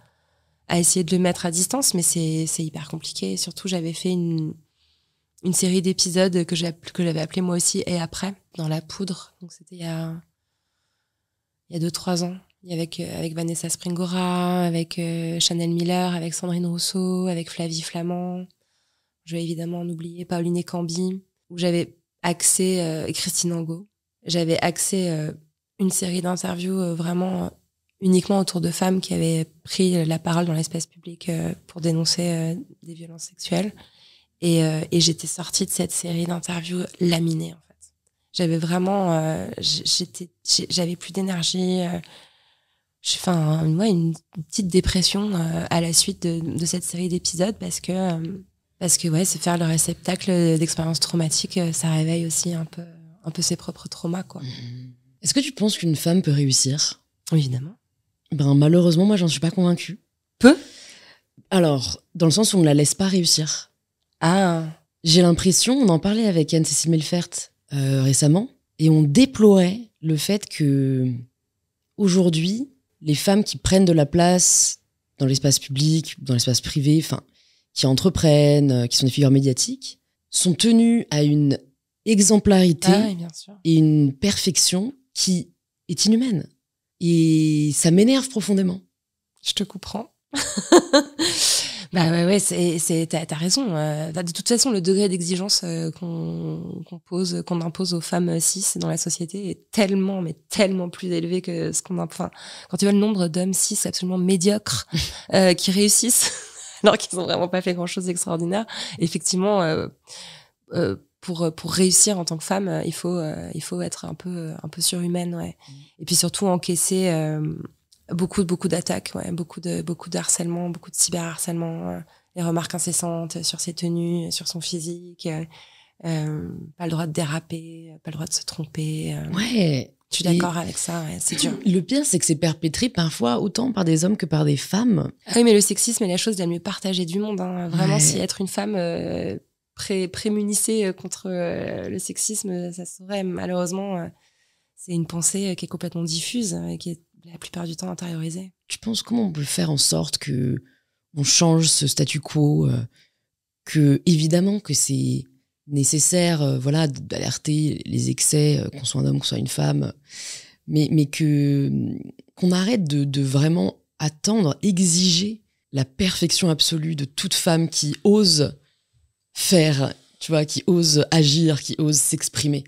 [SPEAKER 1] essayer de le mettre à distance, mais c'est hyper compliqué. surtout, j'avais fait une, une série d'épisodes que j'avais appelé moi aussi Et après, dans la poudre. Donc c'était il y il y a deux, trois ans avec, euh, avec Vanessa Springora, avec euh, Chanel Miller, avec Sandrine Rousseau, avec Flavie Flamand. Je vais évidemment en oublier Pauline Cambi, où j'avais accès euh, et Christine Angot. J'avais accès euh, une série d'interviews vraiment uniquement autour de femmes qui avaient pris la parole dans l'espace public pour dénoncer des violences sexuelles. Et, et j'étais sortie de cette série d'interviews laminée, en fait. J'avais vraiment, j'étais, j'avais plus d'énergie enfin, moi une petite dépression euh, à la suite de, cette série d'épisodes parce que, euh, parce que ouais, c'est faire le réceptacle d'expériences traumatiques, euh, ça réveille aussi un peu, un
[SPEAKER 2] peu ses propres traumas. quoi. Mm-hmm. Est-ce que tu penses qu'une femme peut réussir Évidemment. Ben, malheureusement, moi, j'en suis pas convaincue. Peu Alors, dans le sens où on ne la laisse pas réussir. Ah J'ai l'impression, on en parlait avec Anne-Cécile Melfert récemment, et on déplorait le fait que aujourd'hui, les femmes qui prennent de la place dans l'espace public, dans l'espace privé, enfin, qui entreprennent, euh, qui sont des figures médiatiques, sont tenues à une exemplarité ah et une perfection qui est inhumaine. Et ça m'énerve profondément. Je te comprends. Bah ouais, ouais c'est, t'as,
[SPEAKER 1] as raison. Euh, bah, de toute façon, le degré d'exigence euh, qu'on, pose, qu'on impose aux femmes cis dans la société est tellement, mais tellement plus élevé que ce qu'on a. Enfin, quand tu vois le nombre d'hommes cis absolument médiocres euh, qui réussissent alors qu'ils ont vraiment pas fait grand chose d'extraordinaire, effectivement. Euh, pour pour réussir en tant que femme, il faut il faut être un peu un peu surhumaine, ouais. Mmh. Et puis surtout encaisser euh, Beaucoup, beaucoup d'attaques, ouais, beaucoup de, beaucoup de harcèlement, beaucoup de cyberharcèlement, euh, les remarques incessantes sur ses tenues, sur son physique, euh, euh, pas le droit de déraper, pas le droit
[SPEAKER 2] de se tromper. ouais. Je suis d'accord avec ça, ouais, c'est dur. Le pire, c'est que c'est perpétré parfois autant par des hommes que par des femmes.
[SPEAKER 1] Ah oui, mais le sexisme est la chose la mieux partagée du monde. Hein. Vraiment, si être une femme pré contre le sexisme, ça serait malheureusement, c'est une pensée qui est complètement diffuse, et qui est la plupart du temps intériorisé.
[SPEAKER 2] Tu penses comment on peut faire en sorte que on change ce statu quo euh, Que évidemment que c'est nécessaire, euh, voilà, d'alerter les excès, euh, qu'on soit un homme, qu'on soit une femme, mais mais que mm, qu'on arrête de, de vraiment attendre, exiger la perfection absolue de toute femme qui ose faire, tu vois, qui ose agir, qui ose s'exprimer.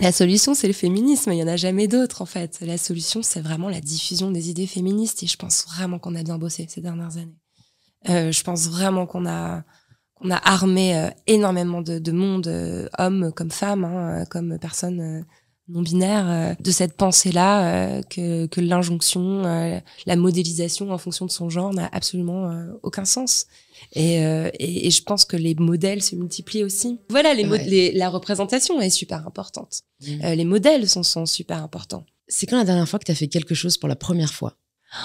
[SPEAKER 1] La solution, c'est le féminisme. Il n'y en a jamais d'autre, en fait. La solution, c'est
[SPEAKER 2] vraiment la diffusion des idées
[SPEAKER 1] féministes. Et je pense vraiment qu'on a bien bossé ces dernières années. Euh, je pense vraiment qu'on a, qu'on a armé euh, énormément de, monde, euh, hommes comme femmes, hein, comme personnes non binaire euh, de cette pensée là euh, que, que l'injonction euh, la modélisation en fonction de son genre n'a absolument aucun sens et, et, je pense que les modèles se multiplient aussi voilà les, la représentation est super importante
[SPEAKER 2] mmh. les modèles sont, sont super importants c'est quand la dernière fois que tu as fait quelque chose pour la première fois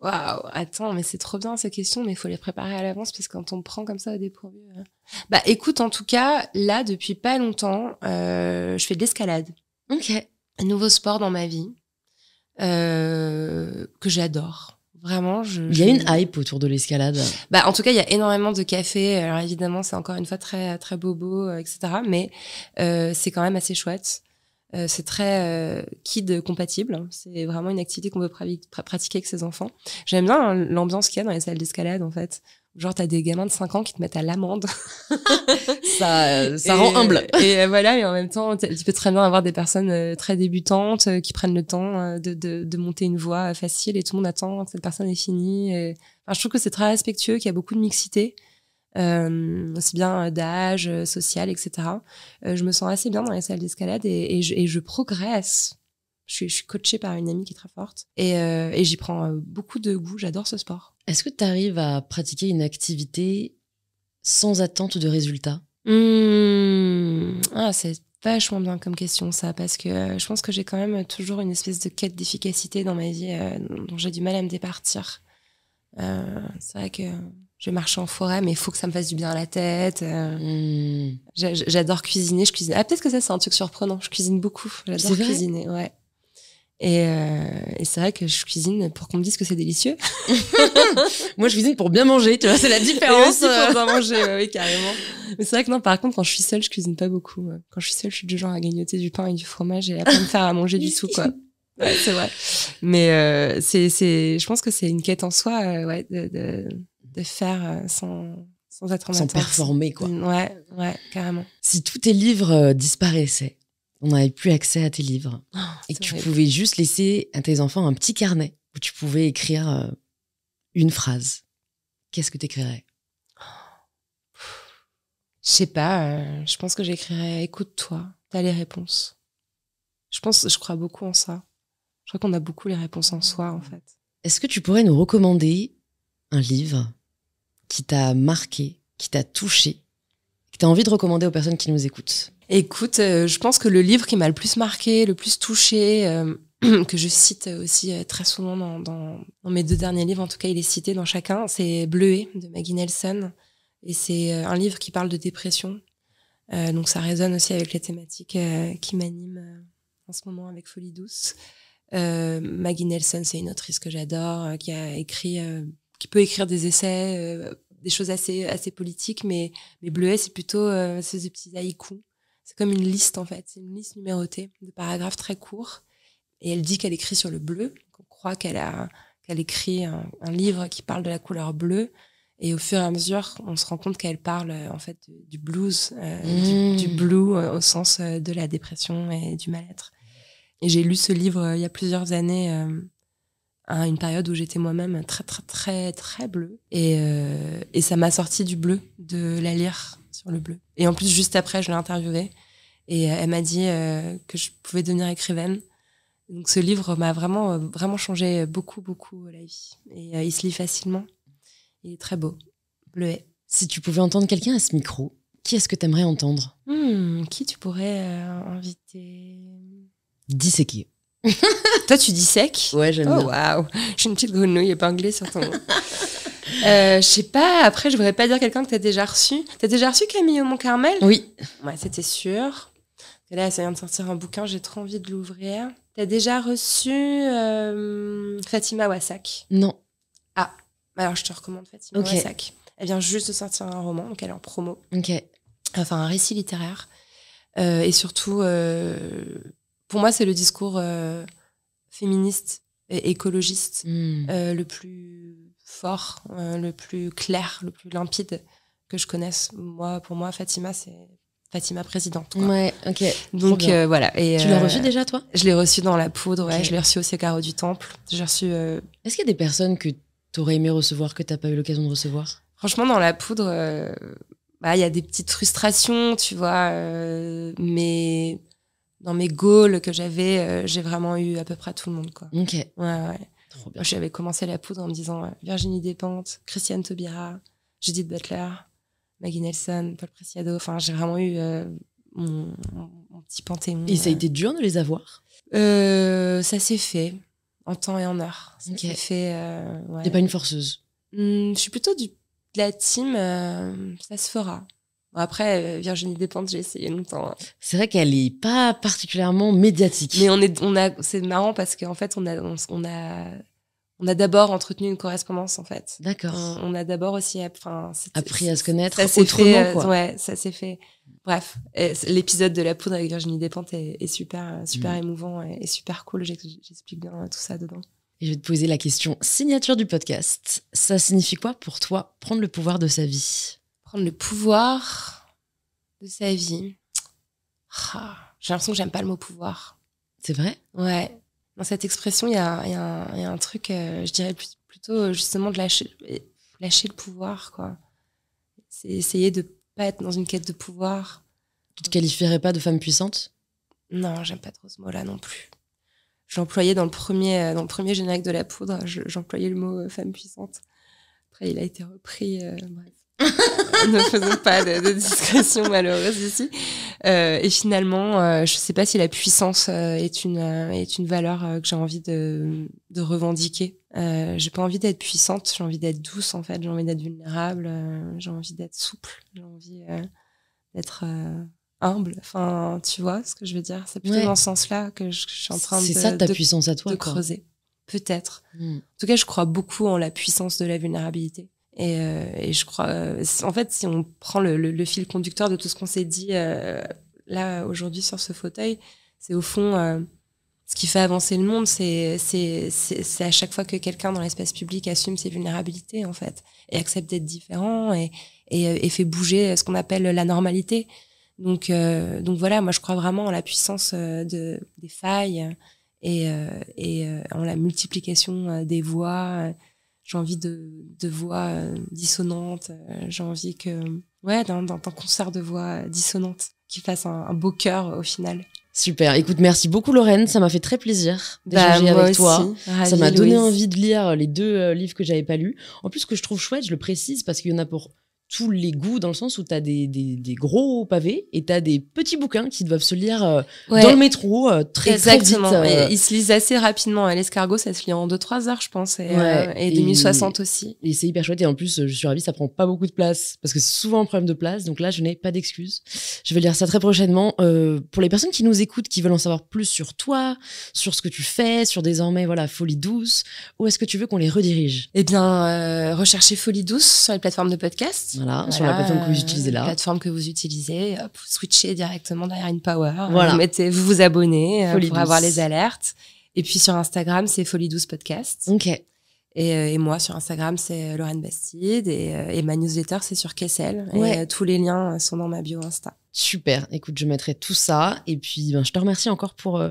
[SPEAKER 1] Waouh, attends, mais c'est trop bien ces questions, mais il faut les préparer à l'avance parce que quand on prend comme ça des dépourvu. Hein. Bah écoute, en tout cas, là depuis pas longtemps, je fais de l'escalade. Ok. Un nouveau sport dans ma vie euh, que j'adore. Vraiment, je. Il y a une
[SPEAKER 2] hype autour de l'escalade.
[SPEAKER 1] Bah, en tout cas, il y a énormément de cafés. Alors évidemment, c'est encore une fois très très bobo, euh, etc. Mais euh, c'est quand même assez chouette. c'est très kid compatible. C'est vraiment une activité qu'on peut pratiquer avec ses enfants. J'aime bien hein, l'ambiance qu'il y a dans les salles d'escalade, en fait. Genre, t'as des gamins de 5 ans qui te mettent à l'amende.
[SPEAKER 2] ça euh, ça rend humble.
[SPEAKER 1] Et euh, voilà, et en même temps, tu peux très bien avoir des personnes euh, très débutantes qui prennent le temps de, de, de monter une voie facile et tout le monde attend que cette personne est finie. Enfin, je trouve que c'est très respectueux, qu'il y a beaucoup de mixité, aussi bien d'âge, social, etc. je me sens assez bien dans les salles d'escalade et, je, progresse. Je suis, coachée par une amie qui est très forte et j'y prends
[SPEAKER 2] beaucoup de goût. J'adore ce sport. Est-ce que tu arrives à pratiquer une activité sans attente de résultat
[SPEAKER 1] mmh. ah, C'est
[SPEAKER 2] vachement bien comme
[SPEAKER 1] question ça, parce que euh, je pense que j'ai quand même toujours une espèce de quête d'efficacité dans ma vie euh, dont j'ai du mal à me départir. Euh, c'est vrai que je marche en forêt, mais il faut que ça me fasse du bien à la tête. Euh. Mmh. J'adore cuisiner, je cuisine. Ah, peut-être que ça, c'est un truc surprenant. Je cuisine beaucoup. J'adore cuisiner, ouais. Et, euh, et c'est vrai que je cuisine pour qu'on me dise que c'est délicieux. Moi, je cuisine pour bien manger, tu vois, c'est la différence. Et pour bien manger, oui, carrément. Mais c'est vrai que non, par contre, quand je suis seule, je cuisine pas beaucoup. Quand je suis seule, je suis du genre à gagnoter du pain et du fromage et à me faire à manger du tout, quoi. Ouais, c'est vrai. Mais euh, c'est, c'est, je pense que c'est une quête en soi, euh, ouais, de, de, faire sans, sans être en Sans performer,
[SPEAKER 2] quoi. Ouais, ouais, carrément. Si tous tes livres disparaissaient, on n'avait plus accès à tes livres. Oh, et tu pouvais juste laisser à tes enfants un petit carnet où tu pouvais écrire euh, une phrase. Qu'est-ce que tu écrirais je sais pas, euh, je pense que j'écrirais écoute-toi, tu as les réponses.
[SPEAKER 1] Je pense, je crois beaucoup en ça. Je crois qu'on a beaucoup les réponses en soi, en fait.
[SPEAKER 2] Est-ce que tu pourrais nous recommander un livre qui t'a marqué, qui t'a touché, que tu as envie de recommander aux personnes qui nous écoutent
[SPEAKER 1] Écoute, euh, je pense que le livre qui m'a le plus marqué, le plus touché, euh, que je cite aussi euh, très souvent dans, mes deux derniers livres, en tout cas il est cité dans chacun, c'est Bleuet de Maggie Nelson. Et c'est un livre qui parle de dépression. donc ça résonne aussi avec les thématiques qui m'animent en ce moment avec Folie Douce. Maggie Nelson, c'est une autrice que j'adore, qui a écrit, qui peut écrire des essais, des choses assez, assez politiques, mais, mais Bleuet, c'est plutôt ces petits haïkus c'est comme une liste en fait, c'est une liste numérotée de paragraphes très courts. Et elle dit qu'elle écrit sur le bleu. qu'on on croit qu'elle a qu'elle écrit un, livre qui parle de la couleur bleue. Et au fur et à mesure, on se rend compte qu'elle parle en fait du, blues, euh, mmh. du, blue euh, au sens euh, de la dépression et du mal-être. Et j'ai lu ce livre il y a plusieurs années, à une période où j'étais moi-même très très très très bleue. Et, et ça m'a sorti du bleu de la lire sur le bleu. Et en plus, juste après, je l'ai interviewée et euh, elle m'a dit euh, que je pouvais devenir écrivaine. Donc ce livre m'a vraiment, euh, vraiment changé beaucoup, beaucoup la vie.
[SPEAKER 2] Et il se lit facilement. Il est très beau, bleuet. Si tu pouvais entendre quelqu'un à ce micro, qui est-ce que tu aimerais entendre
[SPEAKER 1] hmm, Qui tu pourrais inviter
[SPEAKER 2] Disséquer. Toi,
[SPEAKER 1] tu sec
[SPEAKER 2] Ouais, j'aime oh, bien. waouh
[SPEAKER 1] J'ai une petite grenouille épinglée sur ton... Euh, je sais pas, après, je voudrais pas dire quelqu'un que tu as déjà reçu. Tu as déjà reçu Camille au Mont-Carmel Oui. Ouais, c'était sûr. là, ça vient de sortir un bouquin, j'ai trop envie de l'ouvrir. Tu as déjà reçu euh, Fatima Wassak Non. Ah, alors je te recommande Fatima okay. Elle vient juste de sortir un roman, donc elle est en promo. Ok. Enfin, un récit littéraire. Euh, et surtout, pour moi, c'est le discours féministe et écologiste hmm. le plus fort, euh, le plus clair, le plus limpide que je connaisse. Moi, pour moi, Fatima, c'est Fatima présidente. Ouais, ok. Donc euh, voilà. Et, tu l'as euh, reçu déjà,
[SPEAKER 2] toi Je l'ai reçu dans la poudre, ouais. Je l'ai reçu au Sécaro du Temple. J'ai reçu. Est-ce qu'il y a des personnes que aurais aimé recevoir que t'as pas eu l'occasion de recevoir
[SPEAKER 1] Franchement, dans la poudre, bah, il y a des petites frustrations, tu vois, mais dans mes goals que j'avais, j'ai vraiment eu à peu près tout le monde. Quoi. Ok. Ouais, ouais j'avais commencé la poudre en me disant euh, Virginie Despentes, Christiane Taubira, Judith Butler, Maggie Nelson, Paul Preciado. Enfin, j'ai vraiment eu euh, mon, petit panthéon. Et ça a euh. été dur de les avoir Ça s'est fait en temps et en heure. Ça okay. fait. T'es pas une forceuse. Hmm, je suis plutôt du, de la team. ça se fera. Après, euh, Virginie Despentes, j'ai essayé longtemps. Hein.
[SPEAKER 2] C'est vrai qu'elle est pas
[SPEAKER 1] particulièrement
[SPEAKER 2] médiatique.
[SPEAKER 1] Mais on est, on a, c'est marrant parce qu'en fait, on a, on, a, on a d'abord entretenu une correspondance en fait. D'accord. On, a d'abord aussi, enfin,
[SPEAKER 2] appris à se connaître autrement. Euh, ouais,
[SPEAKER 1] ça s'est fait. Bref, l'épisode de la poudre avec Virginie Despentes est, super, euh, super mm. émouvant et, super cool. J'explique bien tout ça dedans.
[SPEAKER 2] Et je vais te poser la question signature du podcast. Ça signifie quoi pour toi prendre le pouvoir de sa vie
[SPEAKER 1] Prendre le pouvoir de sa vie. Ah, J'ai l'impression que j'aime pas le mot pouvoir. C'est vrai Ouais. Dans cette expression, il y, a, un truc, euh, je dirais plutôt justement de lâcher, lâcher le pouvoir, quoi. C'est essayer de pas être dans une quête de pouvoir.
[SPEAKER 2] Tu te qualifierais pas de femme puissante
[SPEAKER 1] Non, j'aime pas trop ce mot-là non plus. J'employais dans le premier euh, dans le premier générique de la poudre, j'employais le mot euh, femme puissante. Après, il a été repris. ne faisons pas de, discrétion malheureuse ici. Euh, et finalement, euh, je ne sais pas si la puissance euh, est, une, est une valeur que j'ai envie de, revendiquer. Euh, j'ai pas envie d'être puissante, j'ai envie d'être douce en fait, j'ai envie d'être vulnérable, j'ai envie d'être souple, j'ai envie d'être humble. Enfin, tu vois ce que je veux dire C'est plutôt dans ce sens-là que je, suis en train de, ta puissance à de creuser. Peut-être. Hmm. En tout cas, je crois beaucoup en la puissance de la vulnérabilité. Et, euh, et je crois, euh, en fait, si on prend le, le, fil conducteur de tout ce qu'on s'est dit euh, là aujourd'hui sur ce fauteuil, c'est au fond ce qui fait avancer le monde, c'est à chaque fois que quelqu'un dans l'espace public assume ses vulnérabilités, en fait, et accepte d'être différent et, et, et, fait bouger ce qu'on appelle la normalité. Donc, donc voilà, moi je crois vraiment en la puissance de, des failles et, et en la multiplication des voix j'ai envie de, voix euh, dissonantes, euh, j'ai envie que ouais d'un, concert de voix dissonantes qui fasse un, beau cœur au final.
[SPEAKER 2] Super. Écoute, merci beaucoup Lorraine, ça m'a fait très plaisir bah, d'échanger avec toi. ça m'a donné envie de lire euh, les deux livres que j'avais pas lus. En plus, ce que je trouve chouette, je le précise parce qu'il y en a pour tous les goûts dans le sens où tu as des, des, gros pavés et tu as des petits bouquins qui doivent se lire euh, dans le métro euh, très, Très vite, euh. Ils
[SPEAKER 1] se lisent assez rapidement. Hein. L'escargot, ça se lit en 2-3 heures, je pense, et, et, 2060 aussi.
[SPEAKER 2] Et c'est hyper chouette. Et en plus, je suis ravie, ça prend pas beaucoup de place parce que c'est souvent un problème de place. Donc là, je n'ai pas d'excuse Je vais lire ça très prochainement. pour les personnes qui nous écoutent, qui veulent en savoir plus sur toi, sur ce que tu fais, sur désormais, voilà, Folie Douce, où est-ce que tu veux qu'on les redirige Eh bien, recherchez Folie Douce sur les plateformes de podcast voilà, sur la plateforme que vous euh, utilisez là. La
[SPEAKER 1] plateforme que vous utilisez, hop, vous switchez directement derrière une power. Hein, vous, mettez, vous vous abonnez euh, pour avoir les alertes. Et puis sur Instagram, c'est Folie 12 Podcast. Ok. Euh, et, moi, sur Instagram, c'est Lorraine Bastide. Et, ma newsletter, c'est sur Kessel. Ouais. Et
[SPEAKER 2] tous les liens sont dans ma bio Insta. Super. Écoute, je mettrai tout ça. Et puis, ben, je te remercie encore pour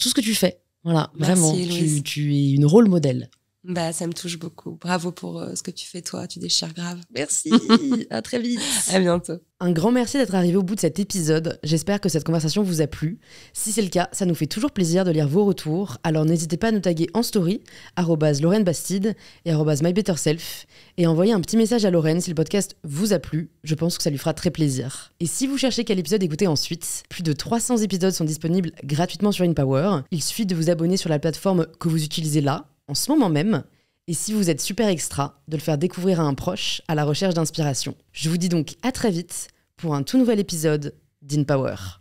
[SPEAKER 2] tout ce que tu fais. Voilà, Merci, vraiment. tu, es une rôle modèle. Bah, ça me touche beaucoup. Bravo pour euh, ce que tu fais, toi. Tu déchires grave.
[SPEAKER 1] Merci.
[SPEAKER 2] à très vite. À bientôt. Un grand merci d'être arrivé au bout de cet épisode. J'espère que cette conversation vous a plu. Si c'est le cas, ça nous fait toujours plaisir de lire vos retours. Alors n'hésitez pas à nous taguer en story, Lorraine Bastide et MyBetterSelf, et envoyez un petit message à Lorraine si le podcast vous a plu. Je pense que ça lui fera très plaisir. Et si vous cherchez quel épisode écouter ensuite, plus de 300 épisodes sont disponibles gratuitement sur InPower. Il suffit de vous abonner sur la plateforme que vous utilisez là en ce moment même, et si vous êtes super extra, de le faire découvrir à un proche à la recherche d'inspiration. Je vous dis donc à très vite pour un tout nouvel épisode d'InPower.